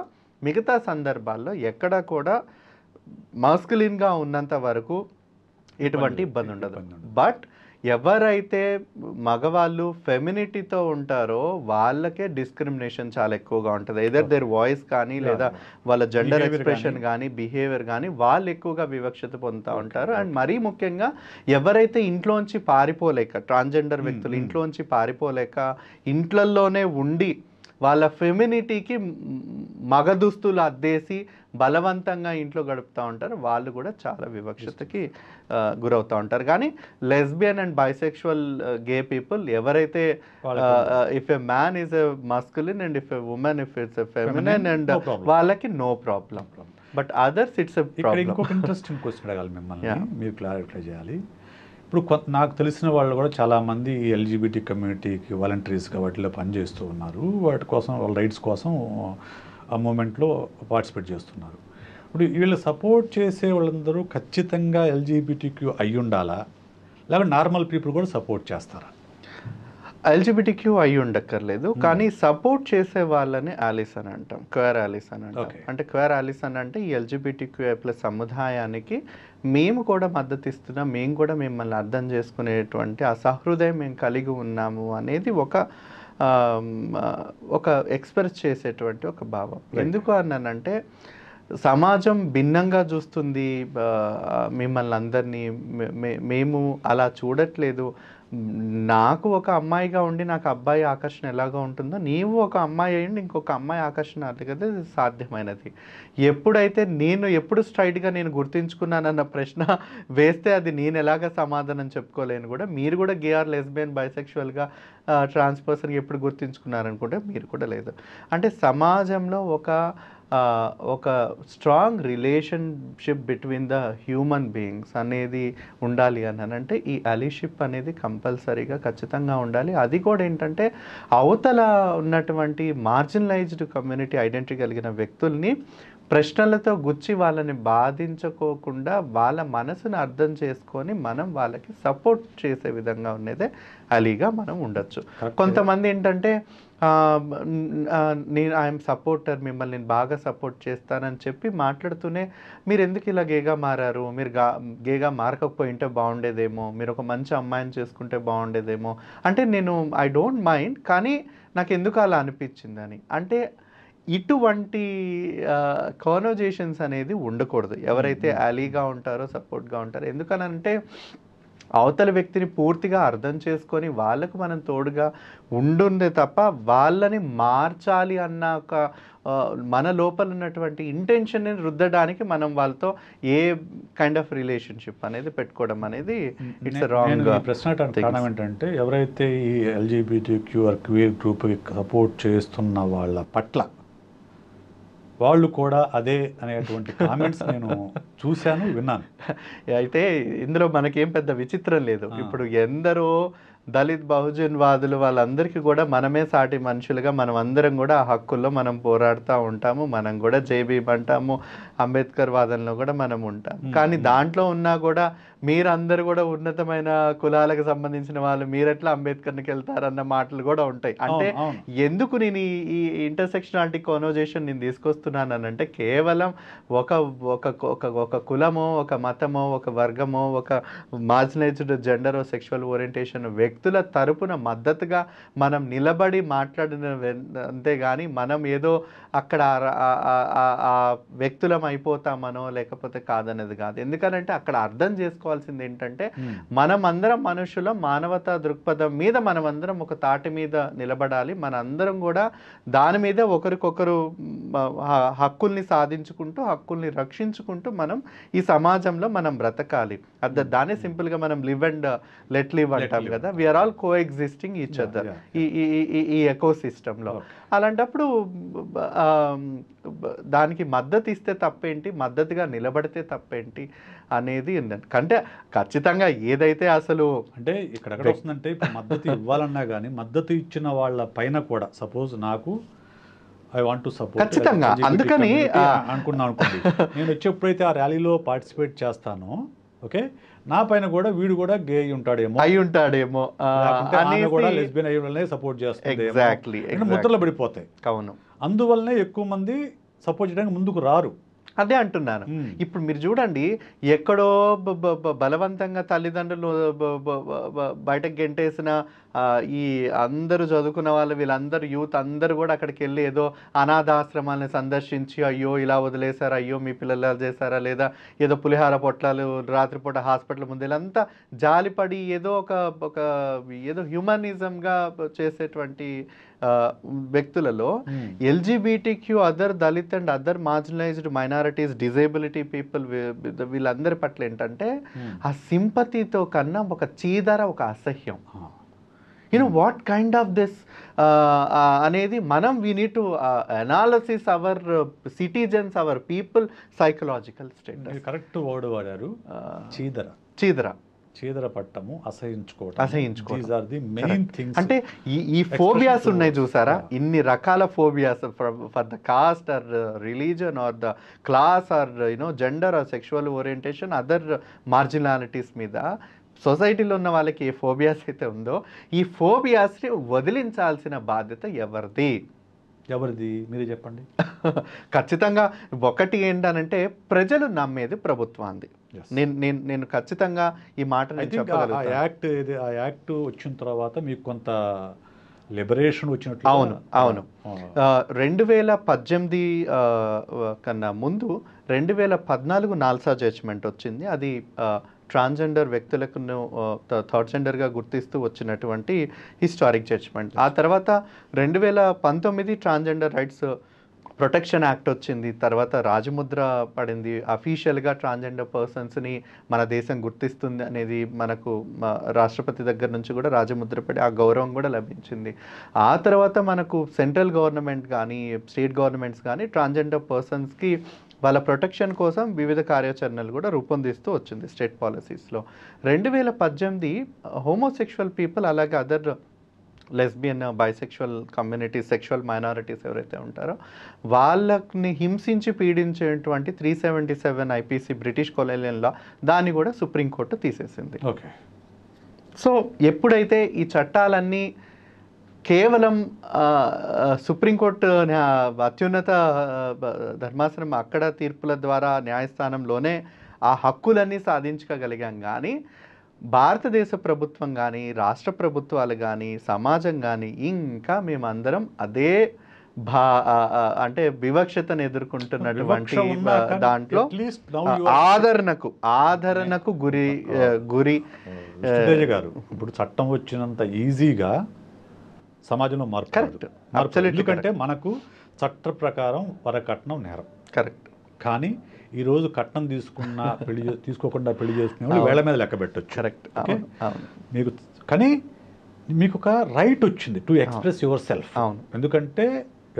మిగతా సందర్భాల్లో ఎక్కడ కూడా మాస్కులిన్గా ఉన్నంత వరకు ఎటువంటి ఇబ్బంది ఉండదు బట్ ఎవరైతే మగవాళ్ళు ఫెమినిటీతో ఉంటారో వాళ్ళకే డిస్క్రిమినేషన్ చాలా ఎక్కువగా ఉంటుంది ఎదర్ దేర్ వాయిస్ కానీ లేదా వాళ్ళ జెండర్ ఎక్స్ప్రెషన్ కానీ బిహేవియర్ కానీ వాళ్ళు ఎక్కువగా వివక్షత పొందుతూ ఉంటారు అండ్ మరీ ముఖ్యంగా ఎవరైతే ఇంట్లోంచి పారిపోలేక ట్రాన్స్జెండర్ hmm, వ్యక్తులు hmm. ఇంట్లోంచి పారిపోలేక ఇంట్లల్లోనే ఉండి వాళ్ళ ఫెమినిటీకి మగదుస్తులు అద్దేసి బలవంతంగా ఇంట్లో గడుపుతూ ఉంటారు వాళ్ళు కూడా చాలా వివక్షతకి గురవుతూ ఉంటారు కానీ lesbian and bisexual gay people ఎవరైతే if a man is a masculine and if a woman if it's a feminine and వాళ్ళకి no problem but others it's ఇంకొక ఇంట్రెస్టింగ్ క్వశ్చన్ అడగాలి మిమ్మల్ని మీరు క్లారిఫై చేయాలి ఇప్పుడు కొంత నాకు తెలిసిన వాళ్ళు కూడా చాలామంది ఎల్జీబీటీ కమ్యూనిటీకి వాలంటీర్స్గా వాటిలో పనిచేస్తూ ఉన్నారు వాటి కోసం వాళ్ళ రైట్స్ కోసం ఆ మూమెంట్లో పార్టిసిపేట్ చేస్తున్నారు ఇప్పుడు వీళ్ళు సపోర్ట్ చేసే వాళ్ళందరూ ఖచ్చితంగా ఎల్జీబీటీక్యూ అయి ఉండాలా లేకపోతే నార్మల్ పీపుల్ కూడా సపోర్ట్ చేస్తారా ఎల్జీబీటీక్యూ అయి ఉండక్కర్లేదు కానీ సపోర్ట్ చేసే వాళ్ళని ఆలిస్ అని అంటాం క్వేర్ ఆలిస్ అని అంటాం అంటే క్వేర్ ఆలిస్ అని అంటే ఈ ఎల్జీబీటీక్యూ ప్లస్ సముదాయానికి మేము కూడా మద్దతు ఇస్తున్నాం మేము కూడా మిమ్మల్ని అర్థం చేసుకునేటువంటి ఆ సహృదయం మేము కలిగి ఉన్నాము అనేది ఒక ఒక ఎక్స్ప్రెస్ చేసేటువంటి ఒక భావం ఎందుకు అన్నానంటే సమాజం భిన్నంగా చూస్తుంది మిమ్మల్ని అందరినీ మేము అలా చూడట్లేదు నాకు ఒక అమ్మాయిగా ఉండి నాకు అబ్బాయి ఆకర్షణ ఎలాగో ఉంటుందో నీవు ఒక అమ్మాయి అయ్యండి ఇంకొక అమ్మాయి ఆకర్షణ అడిగితే సాధ్యమైనది ఎప్పుడైతే నేను ఎప్పుడు స్ట్రైట్గా నేను గుర్తించుకున్నానన్న ప్రశ్న వేస్తే అది నేను ఎలాగ సమాధానం చెప్పుకోలేను కూడా మీరు కూడా గేఆర్ లెస్బియన్ బైసెక్షువల్గా ట్రాన్స్ పర్సన్ ఎప్పుడు గుర్తించుకున్నారనుకుంటే మీరు కూడా లేదు అంటే సమాజంలో ఒక ఒక strong relationship between the human beings అనేది ఉండాలి అని అంటే ఈ అలీషిప్ అనేది కంపల్సరీగా ఖచ్చితంగా ఉండాలి అది కూడా ఏంటంటే అవతల ఉన్నటువంటి మార్జినలైజ్డ్ కమ్యూనిటీ ఐడెంటిటీ కలిగిన వ్యక్తుల్ని ప్రశ్నలతో గుచ్చి వాళ్ళని బాధించుకోకుండా వాళ్ళ మనసును అర్థం చేసుకొని మనం వాళ్ళకి సపోర్ట్ చేసే విధంగా ఉన్నదే అలీగా మనం ఉండొచ్చు కొంతమంది ఏంటంటే నేను ఐఎమ్ సపోర్టర్ మిమ్మల్ని నేను బాగా సపోర్ట్ చేస్తానని చెప్పి మాట్లాడుతూనే మీరు ఎందుకు ఇలా గేగా మారారు మీరు గా గేగా మారకపోయింటే బాగుండేదేమో మీరు ఒక మంచి అమ్మాయిని చేసుకుంటే బాగుండేదేమో అంటే నేను ఐ డోంట్ మైండ్ కానీ నాకు ఎందుకు అలా అనిపించిందని అంటే ఇటువంటి కానోజేషన్స్ అనేది ఉండకూడదు ఎవరైతే అలీగా ఉంటారో సపోర్ట్గా ఉంటారో అంటే అవతల వ్యక్తిని పూర్తిగా అర్థం చేసుకొని వాళ్ళకు మనం తోడుగా ఉండుందే తప్ప వాళ్ళని మార్చాలి అన్న ఒక మన లోపల ఉన్నటువంటి ఇంటెన్షన్ని రుద్దడానికి మనం వాళ్ళతో ఏ కైండ్ ఆఫ్ రిలేషన్షిప్ అనేది పెట్టుకోవడం అనేది ఇట్స్ రాంగ్ ప్రశ్న కారణం ఏంటంటే ఎవరైతే ఈ ఎల్జీబీటీ క్యూఆర్ క్వీర్ గ్రూప్కి సపోర్ట్ చేస్తున్న వాళ్ళ పట్ల వాళ్ళు కూడా అదే అనేటువంటి కామెంట్స్ నేను చూశాను విన్నాను అయితే ఇందులో మనకేం పెద్ద విచిత్రం లేదు ఇప్పుడు ఎందరో దళిత్ బహుజన్ వాదులు వాళ్ళందరికీ కూడా మనమే సాటి మనుషులుగా మనం అందరం కూడా ఆ హక్కుల్లో మనం పోరాడుతూ ఉంటాము మనం కూడా జేబీ అంటాము అంబేద్కర్ వాదనలో కూడా మనం ఉంటాం కానీ దాంట్లో ఉన్నా కూడా మీరందరూ కూడా ఉన్నతమైన కులాలకు సంబంధించిన వాళ్ళు మీరెట్లా అంబేద్కర్కి వెళ్తారన్న మాటలు కూడా ఉంటాయి అంటే ఎందుకు నేను ఈ ఇంటర్సెక్షనాలిటీ కోనోజేషన్ నేను తీసుకొస్తున్నాను అంటే కేవలం ఒక ఒక ఒక కులమో ఒక మతమో ఒక వర్గమో ఒక మార్జినైజ్డ్ జెండర్ సెక్షువల్ ఓరియంటేషన్ వ్యక్తుల తరపున మద్దతుగా మనం నిలబడి మాట్లాడిన అంతేగాని మనం ఏదో అక్కడ వ్యక్తులం అయిపోతామనో లేకపోతే కాదనేది కాదు ఎందుకనంటే అక్కడ అర్థం చేసుకోవాలి గుర్తుపెట్టుకోవాల్సింది ఏంటంటే మనమందరం మనుషుల మానవతా దృక్పథం మీద మనమందరం ఒక తాటి మీద నిలబడాలి మనందరం కూడా దాని మీద ఒకరికొకరు హక్కుల్ని సాధించుకుంటూ హక్కుల్ని రక్షించుకుంటూ మనం ఈ సమాజంలో మనం బ్రతకాలి అద్ద దాన్ని సింపుల్గా మనం లివ్ అండ్ లెట్ లివ్ అంటాం కదా we are all coexisting each other ఈ ఈ ఎకో సిస్టంలో అలాంటప్పుడు దానికి మద్దతు ఇస్తే తప్పేంటి మద్దతుగా నిలబడితే తప్పేంటి అనేది అంటే ఖచ్చితంగా ఏదైతే అసలు అంటే ఇక్కడ వస్తుందంటే మద్దతు ఇవ్వాలన్నా కానీ మద్దతు ఇచ్చిన వాళ్ళ పైన కూడా సపోజ్ నాకు ఐ వాంట్ టు సపోర్ట్ ఖచ్చితంగా అందుకని అనుకున్నాను అనుకోండి నేను వచ్చేప్పుడైతే ఆ ర్యాలీలో పార్టిసిపేట్ చేస్తాను ఓకే నా పైన కూడా వీడు కూడా గే అయి ఉంటాడేమో అయి ఉంటాడేమో కూడా లెస్బియన్ అయ్యి సపోర్ట్ చేస్తాడు ముద్రలు పడిపోతాయి అవును అందువల్లనే ఎక్కువ మంది సపోర్ట్ చేయడానికి ముందుకు రారు అదే అంటున్నాను ఇప్పుడు మీరు చూడండి ఎక్కడో బలవంతంగా తల్లిదండ్రులు బయటకు గెంటేసిన ఈ అందరూ చదువుకున్న వాళ్ళు వీళ్ళందరూ యూత్ అందరూ కూడా అక్కడికి వెళ్ళి ఏదో అనాథాశ్రమాలను సందర్శించి అయ్యో ఇలా వదిలేశారా అయ్యో మీ పిల్లలు చేశారా లేదా ఏదో పులిహార పొట్లాలు రాత్రిపూట హాస్పిటల్ ముందు ఇలాంతా జాలిపడి ఏదో ఒక ఒక ఏదో హ్యూమనిజంగా చేసేటువంటి వ్యక్తులలో LGBT Q other Dalit and other marginalized minorities disability people వీళ్ళందరి పట్ల ఏంటంటే ఆ సింపతితో కన్నా ఒక చీదర ఒక అసహ్యం you know what kind of this అనేది మనం we need to analysis our citizens our people psychological state correct word వాడారు uh, చీదర చీదర చీదర పట్టము అసహించుకోవటం అసహించుకోవటం ది మెయిన్ అంటే ఈ ఈ ఫోబియాస్ ఉన్నాయి చూసారా ఇన్ని రకాల phobias for the caste or religion or the class or you know gender or sexual orientation other marginalities మీద సొసైటీలో ఉన్న వాళ్ళకి ఏ ఫోబియాస్ అయితే ఉందో ఈ ఫోబియాస్ని వదిలించాల్సిన బాధ్యత ఎవరిది ఎవరిది మీరే చెప్పండి ఖచ్చితంగా ఒకటి ఏంటనంటే ప్రజలు నమ్మేది ప్రభుత్వాన్ని నేను నేను నేను ఖచ్చితంగా ఈ మాట యాక్ట్ ఆ యాక్ట్ వచ్చిన తర్వాత మీకు కొంత లిబరేషన్ వచ్చినట్టు అవును అవును రెండు వేల పద్దెనిమిది కన్నా ముందు రెండు వేల పద్నాలుగు నాల్సా జడ్జ్మెంట్ వచ్చింది అది ట్రాన్స్జెండర్ వ్యక్తులకు థర్డ్ జెండర్గా గుర్తిస్తూ వచ్చినటువంటి హిస్టారిక్ జడ్జ్మెంట్ ఆ తర్వాత రెండు వేల పంతొమ్మిది ట్రాన్స్జెండర్ రైట్స్ ప్రొటెక్షన్ యాక్ట్ వచ్చింది తర్వాత రాజముద్ర పడింది అఫీషియల్గా ట్రాన్స్జెండర్ పర్సన్స్ని మన దేశం గుర్తిస్తుంది అనేది మనకు రాష్ట్రపతి దగ్గర నుంచి కూడా రాజముద్ర పడి ఆ గౌరవం కూడా లభించింది ఆ తర్వాత మనకు సెంట్రల్ గవర్నమెంట్ కానీ స్టేట్ గవర్నమెంట్స్ కానీ ట్రాన్స్జెండర్ పర్సన్స్కి వాళ్ళ ప్రొటెక్షన్ కోసం వివిధ కార్యాచరణలు కూడా రూపొందిస్తూ వచ్చింది స్టేట్ పాలసీస్లో రెండు వేల పద్దెనిమిది హోమోసెక్షువల్ పీపుల్ అలాగే other lesbian bisexual communities sexual minorities ఎవరైతే ఉంటారో వాళ్ళని హింసించి పీడించేటువంటి three seventy seven IPC British కొలెలియన్లో దాన్ని కూడా సుప్రీంకోర్టు తీసేసింది ఓకే సో ఎప్పుడైతే ఈ చట్టాలన్నీ కేవలం సుప్రీంకోర్టు అత్యున్నత ధర్మాసనం అక్కడ తీర్పుల ద్వారా న్యాయస్థానంలోనే ఆ హక్కులన్నీ సాధించగలిగాం కానీ భారతదేశ ప్రభుత్వం కానీ రాష్ట్ర ప్రభుత్వాలు కానీ సమాజం కానీ ఇంకా మేమందరం అదే భా అంటే వివక్షతను ఎదుర్కొంటున్నటువంటి దాంట్లో ఆదరణకు ఆదరణకు గురి గురి గారు ఇప్పుడు చట్టం వచ్చినంత ఈజీగా సమాజంలో మార్పు కరెక్ట్ ఎందుకంటే మనకు చట్ట ప్రకారం వరకట్నం నేరం కరెక్ట్ కానీ ఈరోజు కట్నం తీసుకున్న పెళ్లి తీసుకోకుండా పెళ్లి చేసుకునే వాళ్ళు వేళ మీద లెక్క పెట్టచ్చు కరెక్ట్ మీకు కానీ మీకు ఒక రైట్ వచ్చింది టు ఎక్స్ప్రెస్ యువర్ సెల్ఫ్ అవును ఎందుకంటే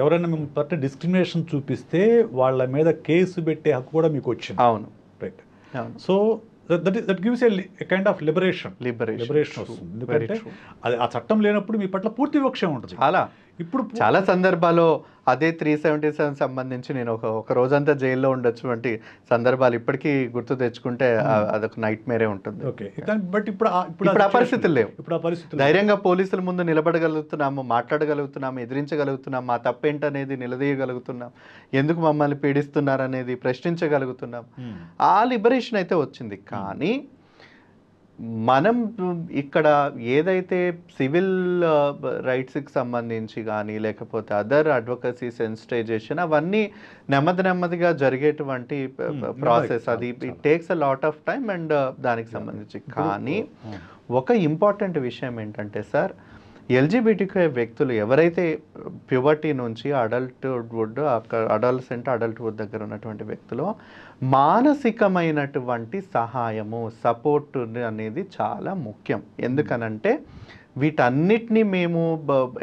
ఎవరైనా మేము పట్ల డిస్క్రిమినేషన్ చూపిస్తే వాళ్ళ మీద కేసు పెట్టే హక్కు కూడా మీకు వచ్చింది అవును right so that gives a kind of liberation liberation liberation వస్తుంది ఎందుకంటే అది ఆ చట్టం లేనప్పుడు మీ పట్ల పూర్తి వివక్ష ఉంటుంది చాలా ఇప్పుడు చాలా సందర్భాల్లో అదే త్రీ సెవెంటీ సెవెన్ సంబంధించి నేను ఒక ఒక రోజంతా జైల్లో ఉండొచ్చు వంటి సందర్భాలు ఇప్పటికీ గుర్తు తెచ్చుకుంటే hmm. అదొక నైట్ మేరే ఉంటుంది ఓకే బట్ ఇప్పుడు ఇప్పుడు ఆ పరిస్థితులు లేవు ఇప్పుడు ఆ పరిస్థితులు ధైర్యంగా పోలీసుల ముందు నిలబడగలుగుతున్నాము మాట్లాడగలుగుతున్నాము ఎదిరించగలుగుతున్నాము మా తప్పేంటనేది నిలదీయగలుగుతున్నాం ఎందుకు మమ్మల్ని పీడిస్తున్నారనేది ప్రశ్నించగలుగుతున్నాం hmm. ఆ లిబరేషన్ అయితే వచ్చింది hmm. కానీ మనం ఇక్కడ ఏదైతే సివిల్ రైట్స్కి సంబంధించి కానీ లేకపోతే అదర్ అడ్వకసీ సెన్సిటైజేషన్ అవన్నీ నెమ్మది నెమ్మదిగా జరిగేటువంటి ప్రాసెస్ అది it takes a lot of time and దానికి సంబంధించి కానీ ఒక ఇంపార్టెంట్ విషయం ఏంటంటే సార్ ఎల్జీబీటీకే వ్యక్తులు ఎవరైతే ప్యూబర్టీ నుంచి అంటే అడల్సెంట్ వుడ్ దగ్గర ఉన్నటువంటి వ్యక్తులు మానసికమైనటువంటి సహాయము సపోర్ట్ అనేది చాలా ముఖ్యం ఎందుకనంటే వీటన్నిటినీ మేము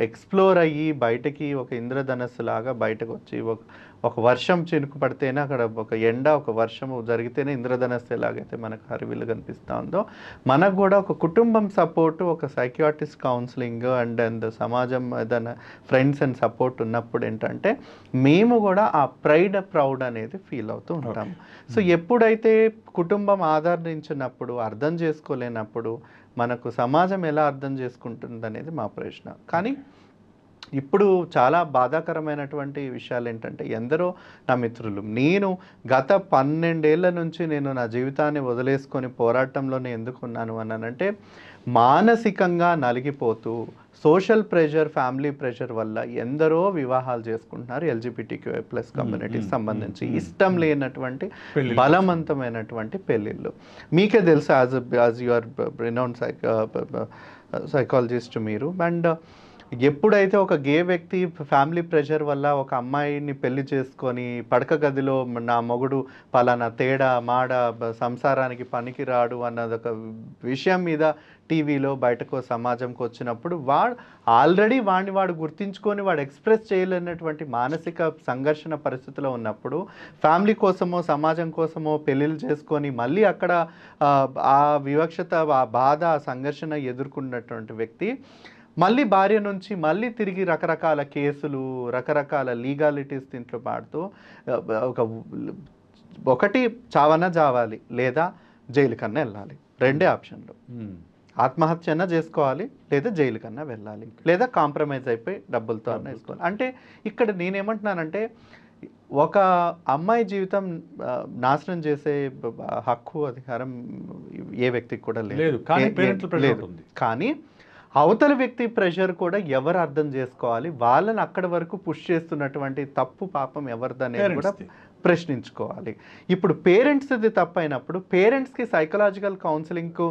ఎక్స్ప్లోర్ అయ్యి బయటకి ఒక ఇంద్రధనస్సు లాగా బయటకు వచ్చి ఒక ఒక వర్షం చినుకు పడితేనే అక్కడ ఒక ఎండ ఒక వర్షము జరిగితేనే ఇంద్రధనస్సు ఎలాగైతే మనకు అరవిలు కనిపిస్తూ ఉందో మనకు కూడా ఒక కుటుంబం సపోర్టు ఒక సైక్యాటిస్ట్ కౌన్సిలింగ్ అండ్ అండ్ సమాజం ఏదైనా ఫ్రెండ్స్ అండ్ సపోర్ట్ ఉన్నప్పుడు ఏంటంటే మేము కూడా ఆ ప్రైడ్ ప్రౌడ్ అనేది ఫీల్ అవుతూ ఉంటాము సో ఎప్పుడైతే కుటుంబం ఆదరించినప్పుడు అర్థం చేసుకోలేనప్పుడు మనకు సమాజం ఎలా అర్థం చేసుకుంటుంది అనేది మా ప్రశ్న కానీ ఇప్పుడు చాలా బాధాకరమైనటువంటి విషయాలు ఏంటంటే ఎందరో నా మిత్రులు నేను గత పన్నెండేళ్ల నుంచి నేను నా జీవితాన్ని వదిలేసుకొని పోరాటంలోనే ఎందుకున్నాను అన్నానంటే మానసికంగా నలిగిపోతూ సోషల్ ప్రెషర్ ఫ్యామిలీ ప్రెషర్ వల్ల ఎందరో వివాహాలు చేసుకుంటున్నారు ఎల్జిబిటీక్యూ ప్లస్ కమ్యూనిటీకి సంబంధించి ఇష్టం లేనటువంటి బలవంతమైనటువంటి పెళ్ళిళ్ళు మీకే తెలుసు as as your renown psychologist మీరు అండ్ ఎప్పుడైతే ఒక గే వ్యక్తి ఫ్యామిలీ ప్రెషర్ వల్ల ఒక అమ్మాయిని పెళ్లి చేసుకొని పడక గదిలో నా మొగుడు పలానా తేడా మాడ సంసారానికి పనికి రాడు అన్నది ఒక విషయం మీద టీవీలో బయటకు సమాజంకి వచ్చినప్పుడు వాడు ఆల్రెడీ వాడిని వాడు గుర్తించుకొని వాడు ఎక్స్ప్రెస్ చేయలేనటువంటి మానసిక సంఘర్షణ పరిస్థితిలో ఉన్నప్పుడు ఫ్యామిలీ కోసమో సమాజం కోసమో పెళ్ళిళ్ళు చేసుకొని మళ్ళీ అక్కడ ఆ వివక్షత ఆ బాధ ఆ సంఘర్షణ ఎదుర్కొన్నటువంటి వ్యక్తి మళ్ళీ భార్య నుంచి మళ్ళీ తిరిగి రకరకాల కేసులు రకరకాల లీగాలిటీస్ దీంట్లో పాడుతూ ఒక ఒకటి చావన జావాలి లేదా జైలు కన్నా వెళ్ళాలి రెండే hmm. ఆప్షన్లు hmm. ఆత్మహత్య అన్నా చేసుకోవాలి లేదా జైలు కన్నా వెళ్ళాలి లేదా కాంప్రమైజ్ అయిపోయి డబ్బులతో అన్నా వేసుకోవాలి అంటే ఇక్కడ నేనేమంటున్నానంటే ఒక అమ్మాయి జీవితం నాశనం చేసే హక్కు అధికారం ఏ వ్యక్తికి కూడా లేదు కానీ అవతల వ్యక్తి ప్రెషర్ కూడా ఎవరు అర్థం చేసుకోవాలి వాళ్ళని అక్కడి వరకు పుష్ చేస్తున్నటువంటి తప్పు పాపం ఎవరిదనేది కూడా ప్రశ్నించుకోవాలి ఇప్పుడు పేరెంట్స్ది అయినప్పుడు పేరెంట్స్కి సైకలాజికల్ కౌన్సిలింగ్కు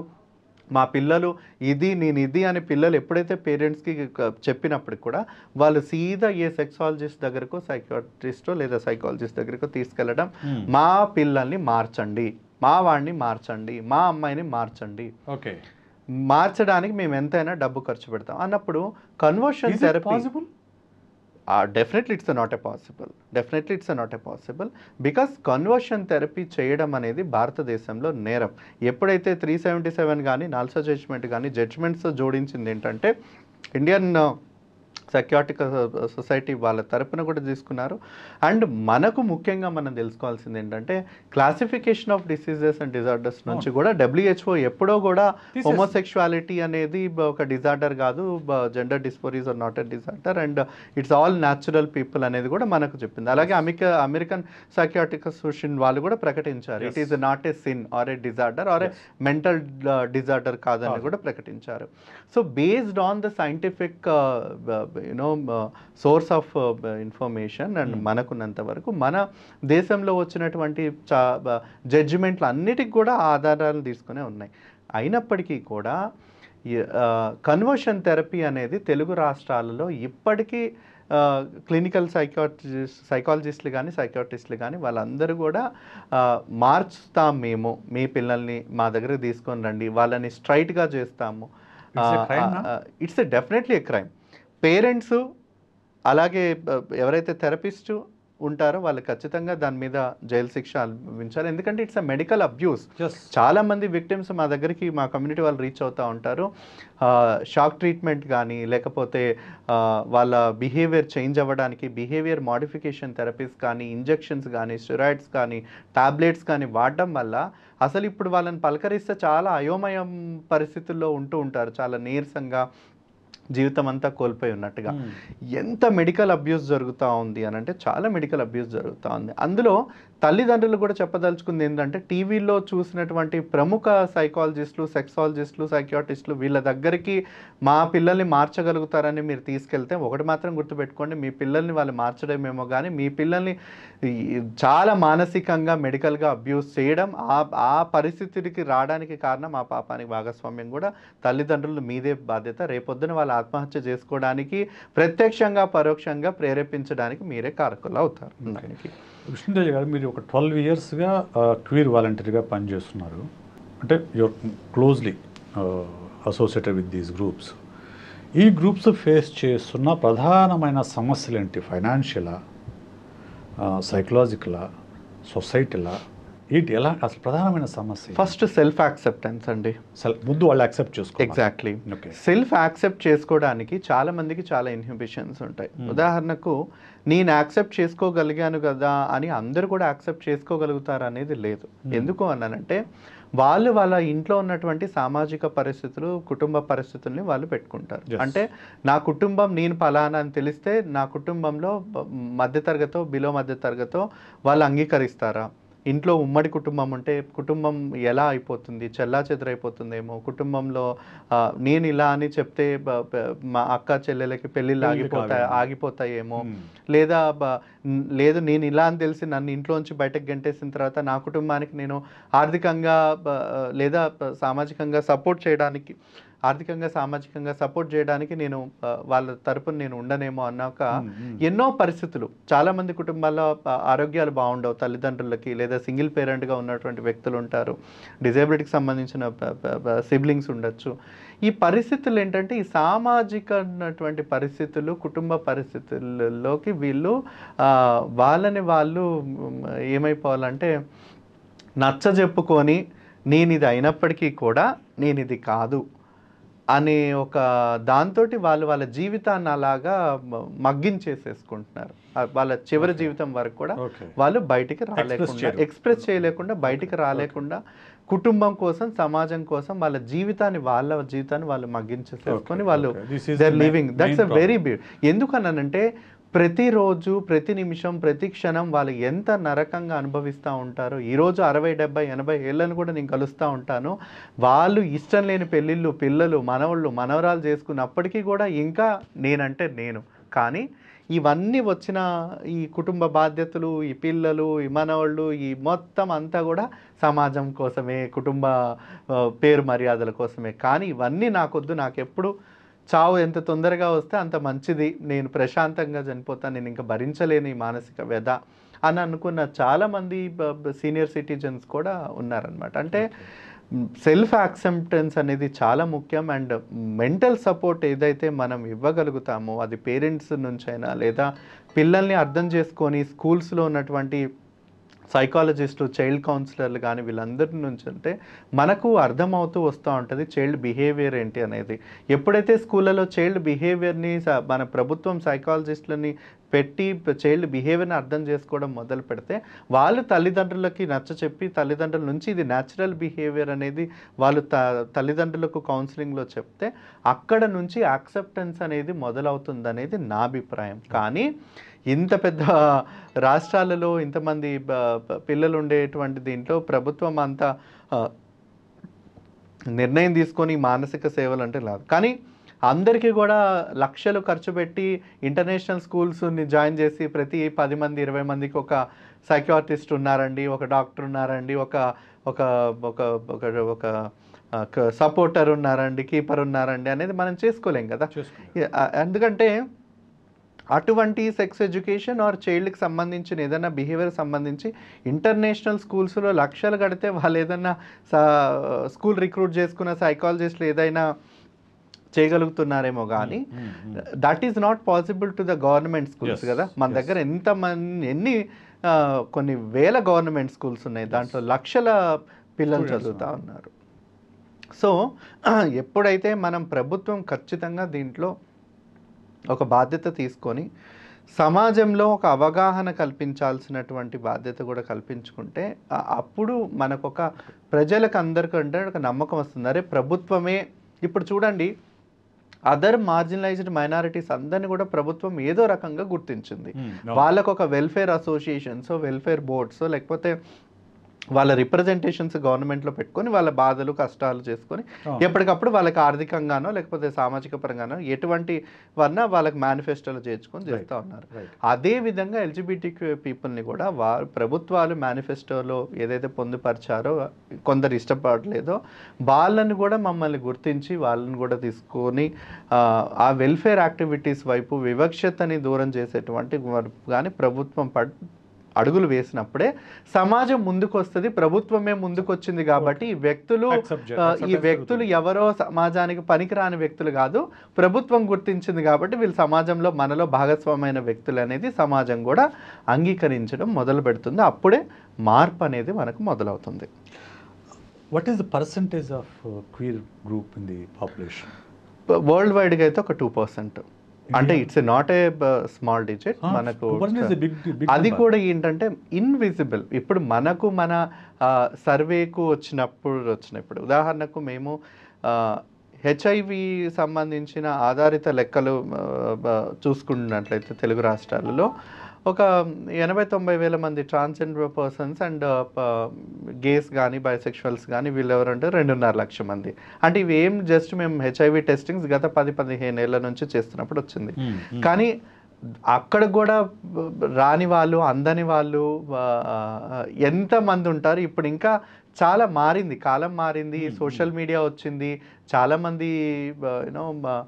మా పిల్లలు ఇది నేను ఇది అని పిల్లలు ఎప్పుడైతే పేరెంట్స్కి చెప్పినప్పుడు కూడా వాళ్ళు సీదా ఏ సెక్సాలజిస్ట్ దగ్గరకో సైకాట్రిస్టో లేదా సైకాలజిస్ట్ దగ్గరకో తీసుకెళ్ళడం hmm. మా పిల్లల్ని మార్చండి మా వాడిని మార్చండి మా అమ్మాయిని మార్చండి ఓకే మార్చడానికి మేము ఎంతైనా డబ్బు ఖర్చు పెడతాం అన్నప్పుడు conversion possible definitely it's not a possible definitely it's not a possible because conversion therapy చేయడం అనేది భారతదేశంలో నేరం ఎప్పుడైతే త్రీ సెవెంటీ సెవెన్ కానీ నాల్సో జడ్జ్మెంట్ కానీ జడ్జ్మెంట్స్ జోడించింది ఏంటంటే ఇండియన్ సైక్యాటిక్ సొసైటీ వాళ్ళ తరఫున కూడా తీసుకున్నారు అండ్ మనకు ముఖ్యంగా మనం తెలుసుకోవాల్సింది ఏంటంటే classification of diseases and disorders నుంచి కూడా డబ్ల్యూహెచ్ఓ ఎప్పుడో కూడా హోమోసెక్షువాలిటీ అనేది ఒక డిజార్డర్ కాదు gender dysphorias are not a disorder and it's all natural people అనేది కూడా మనకు చెప్పింది అలాగే అమెరికా అమెరికన్ సైక్యాటిక్ అసోసియేషన్ వాళ్ళు కూడా ప్రకటించారు it is not a sin or a disorder or a mental disorder కాదని కూడా ప్రకటించారు so based on the scientific you know source of information and మనకున్నంత వరకు మన దేశంలో వచ్చినటువంటి చా జడ్జిమెంట్లు అన్నిటికి కూడా ఆధారాలు తీసుకునే ఉన్నాయి అయినప్పటికీ కూడా కన్వర్షన్ థెరపీ అనేది తెలుగు రాష్ట్రాలలో ఇప్పటికీ క్లినికల్ సైకాట్రిస్ట్ సైకాలజిస్టులు కానీ సైకాటిస్టులు కానీ వాళ్ళందరూ కూడా మార్చుతాం మేము మీ పిల్లల్ని మా దగ్గర తీసుకొని రండి వాళ్ళని స్ట్రైట్గా చేస్తాము it's definitely a crime parents అలాగే ఎవరైతే థెరపిస్టు ఉంటారో వాళ్ళు ఖచ్చితంగా దాని మీద జైలు శిక్ష అనుభవించాలి ఎందుకంటే ఇట్స్ అ మెడికల్ అబ్యూస్ చాలా మంది విక్టిమ్స్ మా దగ్గరికి మా కమ్యూనిటీ వాళ్ళు రీచ్ అవుతూ ఉంటారు షాక్ ట్రీట్మెంట్ కానీ లేకపోతే వాళ్ళ బిహేవియర్ చేంజ్ అవ్వడానికి బిహేవియర్ మాడిఫికేషన్ థెరపీస్ కానీ ఇంజెక్షన్స్ కానీ స్టెరాయిడ్స్ కానీ టాబ్లెట్స్ కానీ వాడడం వల్ల అసలు ఇప్పుడు వాళ్ళని పలకరిస్తే చాలా అయోమయం పరిస్థితుల్లో ఉంటూ ఉంటారు చాలా నీరసంగా జీవితం అంతా కోల్పోయి ఉన్నట్టుగా ఎంత మెడికల్ అబ్యూస్ జరుగుతూ ఉంది అని అంటే చాలా మెడికల్ అబ్యూస్ జరుగుతూ ఉంది అందులో తల్లిదండ్రులు కూడా చెప్పదలుచుకుంది ఏంటంటే టీవీలో చూసినటువంటి ప్రముఖ సైకాలజిస్టులు సెక్సాలజిస్టులు సైకియాటిస్టులు వీళ్ళ దగ్గరికి మా పిల్లల్ని మార్చగలుగుతారని మీరు తీసుకెళ్తే ఒకటి మాత్రం గుర్తుపెట్టుకోండి మీ పిల్లల్ని వాళ్ళు మార్చడమేమో కానీ మీ పిల్లల్ని చాలా మానసికంగా మెడికల్గా అబ్యూస్ చేయడం ఆ ఆ పరిస్థితికి రావడానికి కారణం ఆ పాపానికి భాగస్వామ్యం కూడా తల్లిదండ్రులు మీదే బాధ్యత రేపొద్దున వాళ్ళు ఆత్మహత్య చేసుకోవడానికి ప్రత్యక్షంగా పరోక్షంగా ప్రేరేపించడానికి మీరే కారకులు అవుతారు దానికి కృష్ణరాజు గారు మీరు ఒక ట్వెల్వ్ ఇయర్స్గా క్వీర్ వాలంటీర్గా పనిచేస్తున్నారు అంటే your closely associated with these groups ఈ గ్రూప్స్ ఫేస్ చేస్తున్న ప్రధానమైన సమస్యలు ఏంటి ఫైనాన్షియలా సైకలాజికలా సొసైటీలా వీటి ఎలా అసలు ప్రధానమైన సమస్య ఫస్ట్ సెల్ఫ్ యాక్సెప్టెన్స్ అండి ముందు వాళ్ళు యాక్సెప్ట్ చేసుకో ఎగ్జాక్ట్లీ సెల్ఫ్ యాక్సెప్ట్ చేసుకోవడానికి చాలా మందికి చాలా ఇన్హిబిషన్స్ ఉంటాయి ఉదాహరణకు నేను యాక్సెప్ట్ చేసుకోగలిగాను కదా అని అందరూ కూడా యాక్సెప్ట్ చేసుకోగలుగుతారు అనేది లేదు ఎందుకు అన్నానంటే వాళ్ళు వాళ్ళ ఇంట్లో ఉన్నటువంటి సామాజిక పరిస్థితులు కుటుంబ పరిస్థితుల్ని వాళ్ళు పెట్టుకుంటారు అంటే నా కుటుంబం నేను ఫలానా అని తెలిస్తే నా కుటుంబంలో మధ్యతరగతో బిలో మధ్యతరగతో వాళ్ళు అంగీకరిస్తారా ఇంట్లో ఉమ్మడి కుటుంబం ఉంటే కుటుంబం ఎలా అయిపోతుంది చెల్లా చెదరైపోతుందేమో కుటుంబంలో నేను ఇలా అని చెప్తే మా అక్క చెల్లెలకి పెళ్ళిళ్ళు ఆగిపోతాయి ఆగిపోతాయేమో లేదా లేదు నేను ఇలా అని తెలిసి నన్ను ఇంట్లోంచి బయటకు గంటేసిన తర్వాత నా కుటుంబానికి నేను ఆర్థికంగా లేదా సామాజికంగా సపోర్ట్ చేయడానికి ఆర్థికంగా సామాజికంగా సపోర్ట్ చేయడానికి నేను వాళ్ళ తరపున నేను ఉండనేమో అన్నాక ఎన్నో పరిస్థితులు చాలామంది కుటుంబాల్లో ఆరోగ్యాలు బాగుండవు తల్లిదండ్రులకి లేదా సింగిల్ పేరెంట్గా ఉన్నటువంటి వ్యక్తులు ఉంటారు డిజేబిలిటీకి సంబంధించిన సిబ్లింగ్స్ ఉండొచ్చు ఈ పరిస్థితులు ఏంటంటే ఈ సామాజికమైనటువంటి పరిస్థితులు కుటుంబ పరిస్థితుల్లోకి వీళ్ళు వాళ్ళని వాళ్ళు ఏమైపోవాలంటే నచ్చజెప్పుకొని నేను ఇది అయినప్పటికీ కూడా నేను ఇది కాదు అనే ఒక దాంతో వాళ్ళు వాళ్ళ జీవితాన్ని అలాగా మగ్గించేసేసుకుంటున్నారు వాళ్ళ చివరి జీవితం వరకు కూడా వాళ్ళు బయటికి రాలేకుండా ఎక్స్ప్రెస్ చేయలేకుండా బయటికి రాలేకుండా కుటుంబం కోసం సమాజం కోసం వాళ్ళ జీవితాన్ని వాళ్ళ జీవితాన్ని వాళ్ళు మగ్గించేసేసుకొని వాళ్ళు they living that's a very beaut ఎందుకన్నానంటే ప్రతిరోజు ప్రతి నిమిషం ప్రతి క్షణం వాళ్ళు ఎంత నరకంగా అనుభవిస్తూ ఉంటారో ఈరోజు అరవై డెబ్బై ఎనభై ఏళ్ళను కూడా నేను కలుస్తూ ఉంటాను వాళ్ళు ఇష్టం లేని పెళ్ళిళ్ళు పిల్లలు మనవళ్ళు మనవరాలు చేసుకున్నప్పటికీ కూడా ఇంకా నేనంటే నేను కానీ ఇవన్నీ వచ్చిన ఈ కుటుంబ బాధ్యతలు ఈ పిల్లలు ఈ మనవాళ్ళు ఈ మొత్తం అంతా కూడా సమాజం కోసమే కుటుంబ పేరు మర్యాదల కోసమే కానీ ఇవన్నీ నాకొద్దు నాకెప్పుడు చావు ఎంత తొందరగా వస్తే అంత మంచిది నేను ప్రశాంతంగా చనిపోతాను నేను ఇంకా భరించలేని మానసిక వ్యధ అని అనుకున్న చాలామంది సీనియర్ సిటిజన్స్ కూడా ఉన్నారనమాట అంటే సెల్ఫ్ యాక్సెప్టెన్స్ అనేది చాలా ముఖ్యం అండ్ మెంటల్ సపోర్ట్ ఏదైతే మనం ఇవ్వగలుగుతామో అది పేరెంట్స్ నుంచైనా లేదా పిల్లల్ని అర్థం చేసుకొని స్కూల్స్లో ఉన్నటువంటి సైకాలజిస్టు చైల్డ్ కౌన్సిలర్లు కానీ వీళ్ళందరి నుంచి అంటే మనకు అర్థమవుతూ వస్తూ ఉంటుంది చైల్డ్ బిహేవియర్ ఏంటి అనేది ఎప్పుడైతే స్కూళ్ళలో చైల్డ్ బిహేవియర్ని మన ప్రభుత్వం సైకాలజిస్టులని పెట్టి చైల్డ్ బిహేవియర్ని అర్థం చేసుకోవడం మొదలు పెడితే వాళ్ళు తల్లిదండ్రులకి నచ్చ చెప్పి తల్లిదండ్రుల నుంచి ఇది న్యాచురల్ బిహేవియర్ అనేది వాళ్ళు త తల్లిదండ్రులకు కౌన్సిలింగ్లో చెప్తే అక్కడ నుంచి యాక్సెప్టెన్స్ అనేది మొదలవుతుంది అనేది నా అభిప్రాయం కానీ ఇంత పెద్ద రాష్ట్రాలలో ఇంతమంది పిల్లలు ఉండేటువంటి దీంట్లో ప్రభుత్వం అంత నిర్ణయం తీసుకొని మానసిక సేవలు అంటే లేదు కానీ అందరికీ కూడా లక్షలు ఖర్చు పెట్టి ఇంటర్నేషనల్ స్కూల్స్ని జాయిన్ చేసి ప్రతి పది మంది ఇరవై మందికి ఒక సైకాట్రిస్ట్ ఉన్నారండి ఒక డాక్టర్ ఉన్నారండి ఒక ఒక ఒక ఒక ఒక సపోర్టర్ ఉన్నారండి కీపర్ ఉన్నారండి అనేది మనం చేసుకోలేం కదా ఎందుకంటే అటువంటి సెక్స్ ఎడ్యుకేషన్ ఆర్ చైల్డ్కి సంబంధించిన ఏదైనా బిహేవియర్ సంబంధించి ఇంటర్నేషనల్ స్కూల్స్లో లక్షలు కడితే వాళ్ళు ఏదైనా స్కూల్ రిక్రూట్ చేసుకున్న సైకాలజిస్ట్లు ఏదైనా చేయగలుగుతున్నారేమో కానీ that is not possible to the government schools కదా మన దగ్గర మంది ఎన్ని కొన్ని వేల గవర్నమెంట్ స్కూల్స్ ఉన్నాయి దాంట్లో లక్షల పిల్లలు చదువుతూ ఉన్నారు సో ఎప్పుడైతే మనం ప్రభుత్వం ఖచ్చితంగా దీంట్లో ఒక బాధ్యత తీసుకొని సమాజంలో ఒక అవగాహన కల్పించాల్సినటువంటి బాధ్యత కూడా కల్పించుకుంటే అప్పుడు మనకొక ప్రజలకు అందరికంటే ఒక నమ్మకం వస్తుంది అరే ప్రభుత్వమే ఇప్పుడు చూడండి అదర్ మార్జినలైజ్డ్ మైనారిటీస్ అందరిని కూడా ప్రభుత్వం ఏదో రకంగా గుర్తించింది వాళ్ళకు ఒక వెల్ఫేర్ అసోసియేషన్స్ వెల్ఫేర్ బోర్డ్స్ లేకపోతే వాళ్ళ రిప్రజెంటేషన్స్ గవర్నమెంట్లో పెట్టుకొని వాళ్ళ బాధలు కష్టాలు చేసుకొని ఎప్పటికప్పుడు వాళ్ళకి ఆర్థికంగానో లేకపోతే సామాజిక పరంగానో ఎటువంటి వలన వాళ్ళకి మేనిఫెస్టోలు చేర్చుకొని చేస్తూ ఉన్నారు అదే విధంగా ఎల్జిబిటీ పీపుల్ని కూడా వారు ప్రభుత్వాలు మేనిఫెస్టోలో ఏదైతే పొందుపరిచారో కొందరు ఇష్టపడలేదో వాళ్ళని కూడా మమ్మల్ని గుర్తించి వాళ్ళని కూడా తీసుకొని ఆ వెల్ఫేర్ యాక్టివిటీస్ వైపు వివక్షతని దూరం చేసేటువంటి కానీ ప్రభుత్వం అడుగులు వేసినప్పుడే సమాజం ముందుకు వస్తుంది ప్రభుత్వమే ముందుకు వచ్చింది కాబట్టి ఈ వ్యక్తులు ఈ వ్యక్తులు ఎవరో సమాజానికి పనికిరాని వ్యక్తులు కాదు ప్రభుత్వం గుర్తించింది కాబట్టి వీళ్ళు సమాజంలో మనలో భాగస్వామైన వ్యక్తులు అనేది సమాజం కూడా అంగీకరించడం మొదలు పెడుతుంది అప్పుడే మార్పు అనేది మనకు మొదలవుతుంది what is the percentage of queer group in the population world వైడ్గా అయితే ఒక టూ పర్సెంట్ అంటే it's not a small digit మనకు అది కూడా ఏంటంటే ఇన్విజిబుల్ ఇప్పుడు మనకు మన సర్వేకు వచ్చినప్పుడు వచ్చినప్పుడు ఉదాహరణకు మేము హెచ్ఐవి సంబంధించిన ఆధారిత లెక్కలు చూసుకున్నట్లయితే తెలుగు రాష్ట్రాలలో ఒక ఎనభై తొంభై వేల మంది ట్రాన్స్జెండర్ పర్సన్స్ అండ్ గేస్ కానీ బైసెక్షువల్స్ కానీ వీళ్ళెవరంటే రెండున్నర లక్ష మంది అంటే ఇవి ఏం జస్ట్ మేము హెచ్ఐవి టెస్టింగ్స్ గత పది పదిహేను ఏళ్ళ నుంచి చేస్తున్నప్పుడు వచ్చింది hmm, hmm. కానీ అక్కడ కూడా రాని వాళ్ళు అందని వాళ్ళు ఎంతమంది ఉంటారు ఇప్పుడు ఇంకా చాలా మారింది కాలం మారింది సోషల్ hmm, మీడియా వచ్చింది చాలామంది యూనో uh,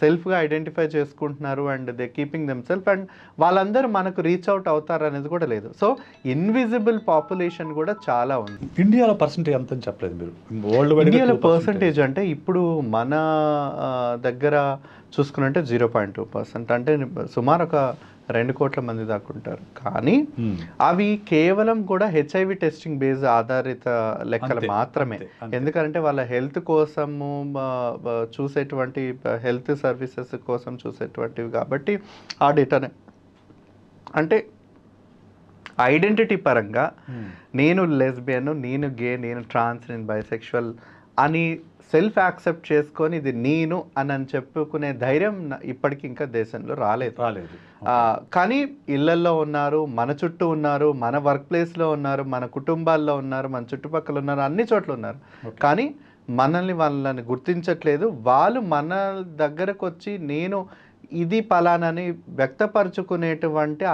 సెల్ఫ్గా ఐడెంటిఫై చేసుకుంటున్నారు and they keeping them self and వాళ్ళందరూ మనకు రీచ్ అవుట్ అవుతారు అనేది కూడా లేదు సో ఇన్విజిబుల్ పాపులేషన్ కూడా చాలా ఉంది ఇండియాలో పర్సంటేజ్ అంత చెప్పలేదు మీరు వరల్డ్ వైడ్ ఇండియాలో పర్సంటేజ్ అంటే ఇప్పుడు మన దగ్గర చూసుకున్నట్టే జీరో పాయింట్ టూ పర్సెంట్ అంటే సుమారు ఒక రెండు కోట్ల మంది దాకా ఉంటారు కానీ అవి కేవలం కూడా హెచ్ఐవి టెస్టింగ్ బేస్ ఆధారిత లెక్కలు మాత్రమే ఎందుకంటే వాళ్ళ హెల్త్ కోసము చూసేటువంటి హెల్త్ సర్వీసెస్ కోసం చూసేటువంటివి కాబట్టి ఆ డేటానే అంటే ఐడెంటిటీ పరంగా నేను లెస్బియన్ నేను గే నేను ట్రాన్స్ నేను బైసెక్షువల్ అని సెల్ఫ్ యాక్సెప్ట్ చేసుకొని ఇది నేను అని అని చెప్పుకునే ధైర్యం ఇప్పటికి ఇంకా దేశంలో రాలేదు రాలేదు కానీ ఇళ్లల్లో ఉన్నారు మన చుట్టూ ఉన్నారు మన వర్క్ ప్లేస్లో ఉన్నారు మన కుటుంబాల్లో ఉన్నారు మన చుట్టుపక్కల ఉన్నారు అన్ని చోట్ల ఉన్నారు కానీ మనల్ని వాళ్ళని గుర్తించట్లేదు వాళ్ళు మన దగ్గరకు వచ్చి నేను ఇది పలానని వ్యక్తపరచుకునేటువంటి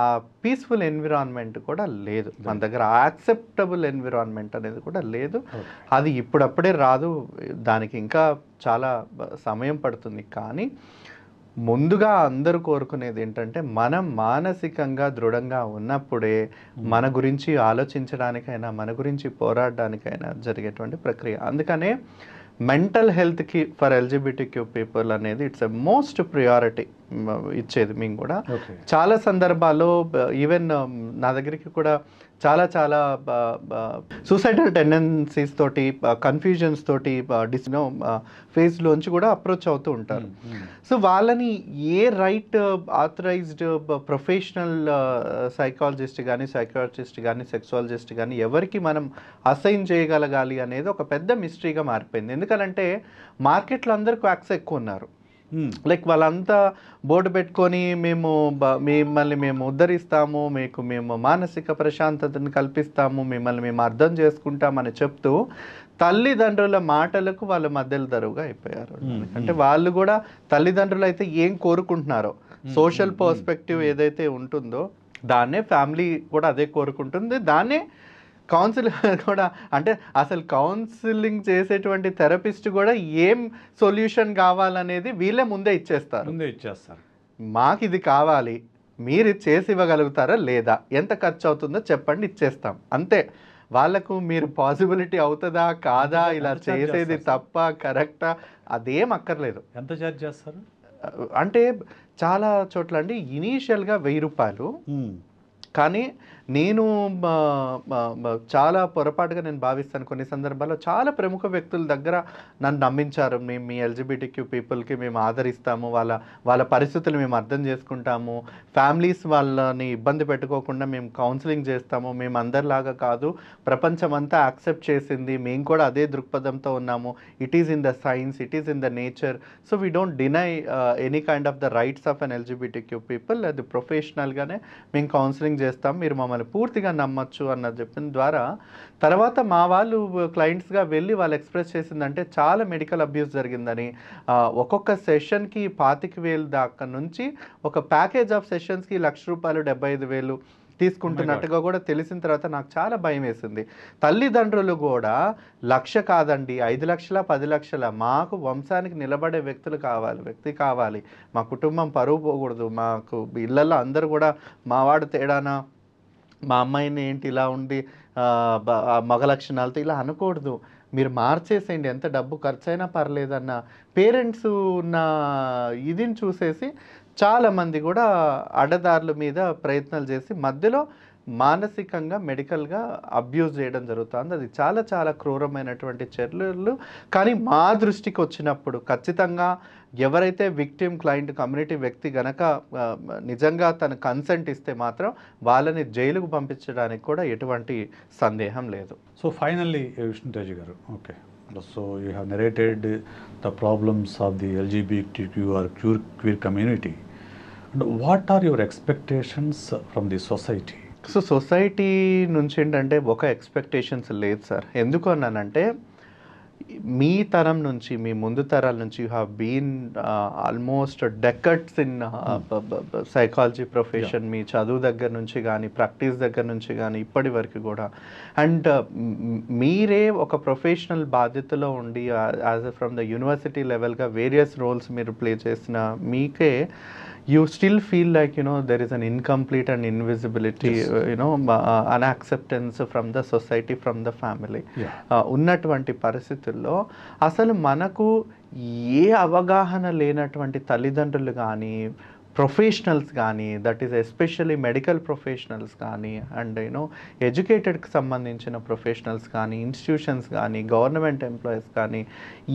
ఆ పీస్ఫుల్ ఎన్విరాన్మెంట్ కూడా లేదు మన దగ్గర యాక్సెప్టబుల్ ఎన్విరాన్మెంట్ అనేది కూడా లేదు అది ఇప్పుడప్పుడే రాదు దానికి ఇంకా చాలా సమయం పడుతుంది కానీ ముందుగా అందరూ కోరుకునేది ఏంటంటే మనం మానసికంగా దృఢంగా ఉన్నప్పుడే మన గురించి ఆలోచించడానికైనా మన గురించి పోరాడడానికైనా జరిగేటువంటి ప్రక్రియ అందుకనే మెంటల్ హెల్త్కి ఫర్ క్యూ పీపుల్ అనేది ఇట్స్ ఎ మోస్ట్ ప్రియారిటీ ఇచ్చేది మేము కూడా చాలా సందర్భాల్లో ఈవెన్ నా దగ్గరికి కూడా చాలా చాలా సూసైడల్ టెండెన్సీస్ తోటి కన్ఫ్యూజన్స్ తోటి డిసినో ఫేజ్లోంచి కూడా అప్రోచ్ అవుతూ ఉంటారు hmm, hmm. సో వాళ్ళని a right authorized professional psychologist కానీ సైకాలజిస్ట్ కానీ సెక్సువాలజిస్ట్ కానీ ఎవరికి మనం అసైన్ చేయగలగాలి అనేది ఒక పెద్ద మిస్టరీగా మారిపోయింది ఎందుకనంటే మార్కెట్లో అందరికీ యాక్స్ ఎక్కువ ఉన్నారు Hmm. లైక్ వాళ్ళంతా బోర్డు పెట్టుకొని మేము మిమ్మల్ని మేము ఉద్ధరిస్తాము మీకు మేము మానసిక ప్రశాంతతను కల్పిస్తాము మిమ్మల్ని మేము అర్థం చేసుకుంటామని చెప్తూ తల్లిదండ్రుల మాటలకు వాళ్ళ మధ్యలో దరువుగా అయిపోయారు hmm, hmm. అంటే వాళ్ళు కూడా తల్లిదండ్రులు అయితే ఏం కోరుకుంటున్నారో సోషల్ పర్స్పెక్టివ్ ఏదైతే ఉంటుందో దాన్నే ఫ్యామిలీ కూడా అదే కోరుకుంటుంది దాన్నే కౌన్సిలర్ కూడా అంటే అసలు కౌన్సిలింగ్ చేసేటువంటి థెరపిస్ట్ కూడా ఏం సొల్యూషన్ కావాలనేది వీళ్ళే ముందే ఇచ్చేస్తారు ముందే ఇచ్చేస్తారు మాకు ఇది కావాలి మీరు ఇది చేసి ఇవ్వగలుగుతారా లేదా ఎంత ఖర్చు అవుతుందో చెప్పండి ఇచ్చేస్తాం అంతే వాళ్ళకు మీరు పాసిబిలిటీ అవుతుందా కాదా ఇలా చేసేది తప్ప కరెక్టా అదేం అక్కర్లేదు ఎంత ఛార్జ్ చేస్తారు అంటే చాలా చోట్ల అండి ఇనీషియల్గా వెయ్యి రూపాయలు కానీ నేను చాలా పొరపాటుగా నేను భావిస్తాను కొన్ని సందర్భాల్లో చాలా ప్రముఖ వ్యక్తుల దగ్గర నన్ను నమ్మించారు మేము మీ క్యూ పీపుల్కి మేము ఆదరిస్తాము వాళ్ళ వాళ్ళ పరిస్థితులు మేము అర్థం చేసుకుంటాము ఫ్యామిలీస్ వాళ్ళని ఇబ్బంది పెట్టుకోకుండా మేము కౌన్సిలింగ్ చేస్తాము మేము అందరిలాగా కాదు ప్రపంచమంతా యాక్సెప్ట్ చేసింది మేము కూడా అదే దృక్పథంతో ఉన్నాము it is in the science it is in the nature so we don't deny any kind of the rights of an Q people అది ప్రొఫెషనల్గానే మేము కౌన్సిలింగ్ చేస్తాము మీరు మమ్మల్ని మిమ్మల్ని పూర్తిగా నమ్మచ్చు అన్నది చెప్పిన ద్వారా తర్వాత మా వాళ్ళు క్లయింట్స్గా వెళ్ళి వాళ్ళు ఎక్స్ప్రెస్ చేసిందంటే చాలా మెడికల్ అబ్యూస్ జరిగిందని ఒక్కొక్క సెషన్కి పాతిక వేలు దాకా నుంచి ఒక ప్యాకేజ్ ఆఫ్ సెషన్స్కి లక్ష రూపాయలు డెబ్బై ఐదు వేలు తీసుకుంటున్నట్టుగా oh కూడా తెలిసిన తర్వాత నాకు చాలా భయం వేసింది తల్లిదండ్రులు కూడా లక్ష కాదండి ఐదు లక్షల పది లక్షల మాకు వంశానికి నిలబడే వ్యక్తులు కావాలి వ్యక్తి కావాలి మా కుటుంబం పరువు పోకూడదు మాకు ఇళ్ళల్లో అందరూ కూడా మావాడు తేడానా మా అమ్మాయిని ఏంటి ఇలా ఉండి మగ లక్షణాలతో ఇలా అనకూడదు మీరు మార్చేసేయండి ఎంత డబ్బు ఖర్చు అయినా పర్లేదన్న పేరెంట్స్ ఉన్న ఇదిని చూసేసి చాలామంది కూడా అడ్డదారుల మీద ప్రయత్నాలు చేసి మధ్యలో మానసికంగా మెడికల్గా అబ్యూజ్ చేయడం జరుగుతుంది అది చాలా చాలా క్రూరమైనటువంటి చర్యలు కానీ మా దృష్టికి వచ్చినప్పుడు ఖచ్చితంగా ఎవరైతే విక్టిమ్ క్లయింట్ కమ్యూనిటీ వ్యక్తి గనక నిజంగా తను కన్సెంట్ ఇస్తే మాత్రం వాళ్ళని జైలుకు పంపించడానికి కూడా ఎటువంటి సందేహం లేదు సో ఫైనల్లీ విష్ణుతేజ్ గారు okay so you have narrated the problems of the LGBT QR queer queer community and what are your expectations from the society so society నుంచి ఏంటంటే ఒక ఎక్స్పెక్టేషన్స్ లేదు సార్ ఎందుకు అన్నానంటే మీ తరం నుంచి మీ ముందు తరాల నుంచి you have been almost decades in psychology profession మీ చదువు దగ్గర నుంచి కానీ ప్రాక్టీస్ దగ్గర నుంచి కానీ ఇప్పటి వరకు కూడా అండ్ uh, మీరే ఒక ప్రొఫెషనల్ బాధ్యతలో ఉండి యాజ్ ఫ్రమ్ ద యూనివర్సిటీ లెవెల్గా వేరియస్ రోల్స్ మీరు ప్లే చేసిన మీకే you still feel like you know there is an incomplete and invisibility you know unacceptance from the society from the family ఉన్నటువంటి పరిస్థితుల్లో అసలు మనకు ఏ అవగాహన లేనటువంటి తల్లిదండ్రులు కానీ ప్రొఫెషనల్స్ కానీ that is especially medical professionals కానీ అండ్ యూనో ఎడ్యుకేటెడ్కి సంబంధించిన ప్రొఫెషనల్స్ కానీ ఇన్స్టిట్యూషన్స్ కానీ గవర్నమెంట్ ఎంప్లాయీస్ కానీ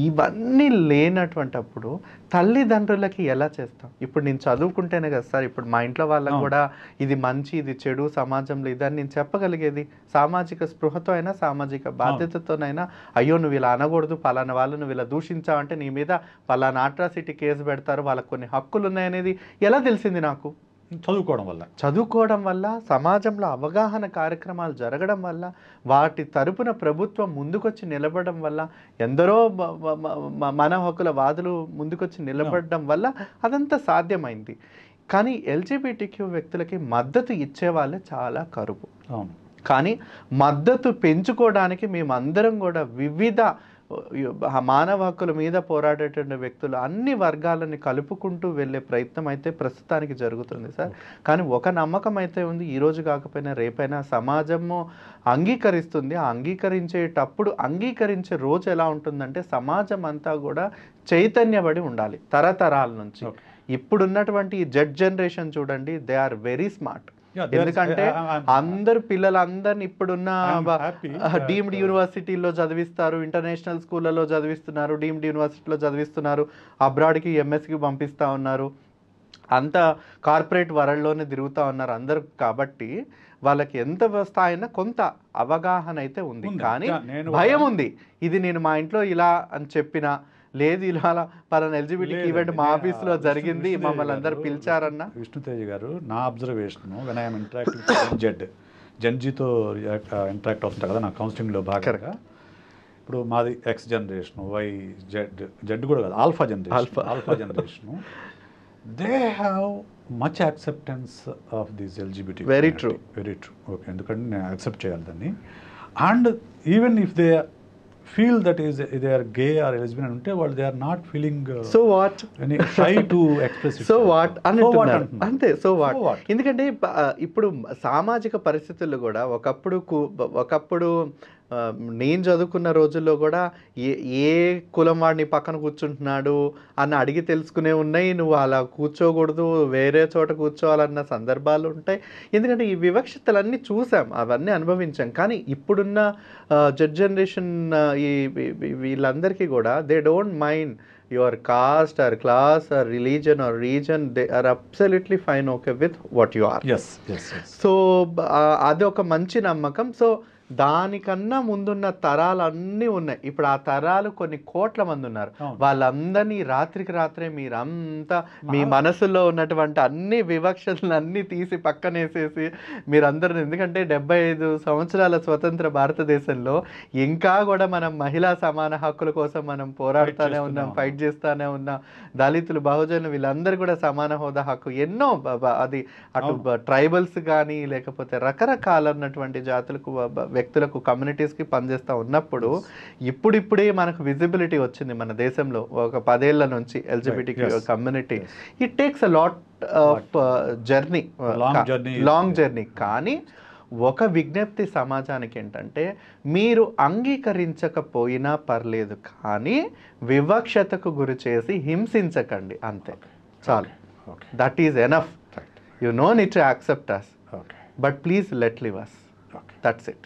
ఇవన్నీ లేనటువంటిప్పుడు తల్లిదండ్రులకి ఎలా చేస్తాం ఇప్పుడు నేను చదువుకుంటేనే కదా సార్ ఇప్పుడు మా ఇంట్లో వాళ్ళకి కూడా ఇది మంచి ఇది చెడు సమాజంలో ఇదని నేను చెప్పగలిగేది సామాజిక స్పృహతో అయినా సామాజిక బాధ్యతతోనైనా అయ్యో నువ్వు ఇలా అనకూడదు పలానా వాళ్ళు నువ్వు ఇలా దూషించావంటే నీ మీద పలానా అట్రాసిటీ కేసు పెడతారు వాళ్ళకు కొన్ని హక్కులు ఉన్నాయనేది ఎలా తెలిసింది నాకు చదువుకోవడం వల్ల చదువుకోవడం వల్ల సమాజంలో అవగాహన కార్యక్రమాలు జరగడం వల్ల వాటి తరపున ప్రభుత్వం ముందుకొచ్చి నిలబడడం వల్ల ఎందరో మన హక్కుల వాదులు ముందుకొచ్చి నిలబడడం వల్ల అదంతా సాధ్యమైంది కానీ ఎల్జీబీటీక్యూ వ్యక్తులకి మద్దతు ఇచ్చే వాళ్ళే చాలా కరువు కానీ మద్దతు పెంచుకోవడానికి మేమందరం కూడా వివిధ మానవ హక్కుల మీద పోరాడేటువంటి వ్యక్తులు అన్ని వర్గాలని కలుపుకుంటూ వెళ్ళే ప్రయత్నం అయితే ప్రస్తుతానికి జరుగుతుంది సార్ కానీ ఒక నమ్మకం అయితే ఉంది ఈరోజు కాకపోయినా రేపైనా సమాజము అంగీకరిస్తుంది అంగీకరించేటప్పుడు అంగీకరించే రోజు ఎలా ఉంటుందంటే సమాజం అంతా కూడా చైతన్యపడి ఉండాలి తరతరాల నుంచి ఇప్పుడున్నటువంటి జడ్ జనరేషన్ చూడండి దే ఆర్ వెరీ స్మార్ట్ ఎందుకంటే uh, uh, uh, అందరు పిల్లలందరిని ఇప్పుడున్న డీమ్డ్ యూనివర్సిటీలో చదివిస్తారు ఇంటర్నేషనల్ స్కూళ్ళలో చదివిస్తున్నారు డీమ్డ్ యూనివర్సిటీలో చదివిస్తున్నారు అబ్రాడ్కి ఎంఎస్కి పంపిస్తూ ఉన్నారు అంత కార్పొరేట్ వరల్డ్లోనే తిరుగుతూ ఉన్నారు అందరు కాబట్టి వాళ్ళకి ఎంత స్థాయిన కొంత అవగాహన అయితే ఉంది కానీ భయం ఉంది ఇది నేను మా ఇంట్లో ఇలా అని చెప్పిన లేదు ఇలా పలానా ఎలిజిబిలిటీ ఈవెంట్ మా ఆఫీస్లో జరిగింది మమ్మల్ని అందరు పిలిచారన్న విష్ణుతేజ్ గారు నా observation when I'm interact Z జన్జీతో ఇంటరాక్ట్ అవుతా కదా నా కౌన్సిలింగ్లో భాగంగా ఇప్పుడు మాది X generation Y Z Z కూడా కాదు alpha generation alpha alpha generation they have much acceptance of this LGBT very true very true okay ఎందుకంటే నేను యాక్సెప్ట్ చేయాలి దాన్ని and even if they feel that is they are gay or eligible అని ఉంటే వాళ్ళు they are not feeling so what అని try to express so what అంటున్నారు అంతే సో వాట్ ఎందుకంటే ఇప్పుడు సామాజిక పరిస్థితుల్లో కూడా ఒకప్పుడు ఒకప్పుడు నేను చదువుకున్న రోజుల్లో కూడా ఏ ఏ కులం వాడిని పక్కన కూర్చుంటున్నాడు అని అడిగి తెలుసుకునే ఉన్నాయి నువ్వు అలా కూర్చోకూడదు వేరే చోట కూర్చోవాలన్న సందర్భాలు ఉంటాయి ఎందుకంటే ఈ వివక్షతలన్నీ చూసాం అవన్నీ అనుభవించాం కానీ ఇప్పుడున్న జడ్ జనరేషన్ ఈ వీళ్ళందరికీ కూడా they don't mind your caste or class or religion or reason they are absolutely fine okay with what you are so అది ఒక మంచి నమ్మకం సో దానికన్నా ముందున్న తరాలు అన్నీ ఉన్నాయి ఇప్పుడు ఆ తరాలు కొన్ని కోట్ల మంది ఉన్నారు వాళ్ళందరినీ రాత్రికి రాత్రే మీరంతా మీ మనసులో ఉన్నటువంటి అన్ని వివక్షలను అన్నీ తీసి పక్కనేసేసి మీరందరూ ఎందుకంటే డెబ్బై ఐదు సంవత్సరాల స్వతంత్ర భారతదేశంలో ఇంకా కూడా మనం మహిళా సమాన హక్కుల కోసం మనం పోరాడుతూనే ఉన్నాం ఫైట్ చేస్తూనే ఉన్నాం దళితులు బహుజనులు వీళ్ళందరూ కూడా సమాన హోదా హక్కు ఎన్నో అది అటు ట్రైబల్స్ కానీ లేకపోతే రకరకాలన్నటువంటి జాతులకు వ్యక్తులకు కమ్యూనిటీస్కి పనిచేస్తూ ఉన్నప్పుడు ఇప్పుడిప్పుడే మనకు విజిబిలిటీ వచ్చింది మన దేశంలో ఒక పదేళ్ల నుంచి LGBT community it takes a lot of journey long journey కానీ ఒక విజ్ఞప్తి సమాజానికి ఏంటంటే మీరు అంగీకరించకపోయినా పర్లేదు కానీ వివక్షతకు గురి చేసి హింసించకండి అంతే చాలు that is enough you no need accept us but please let live us that's it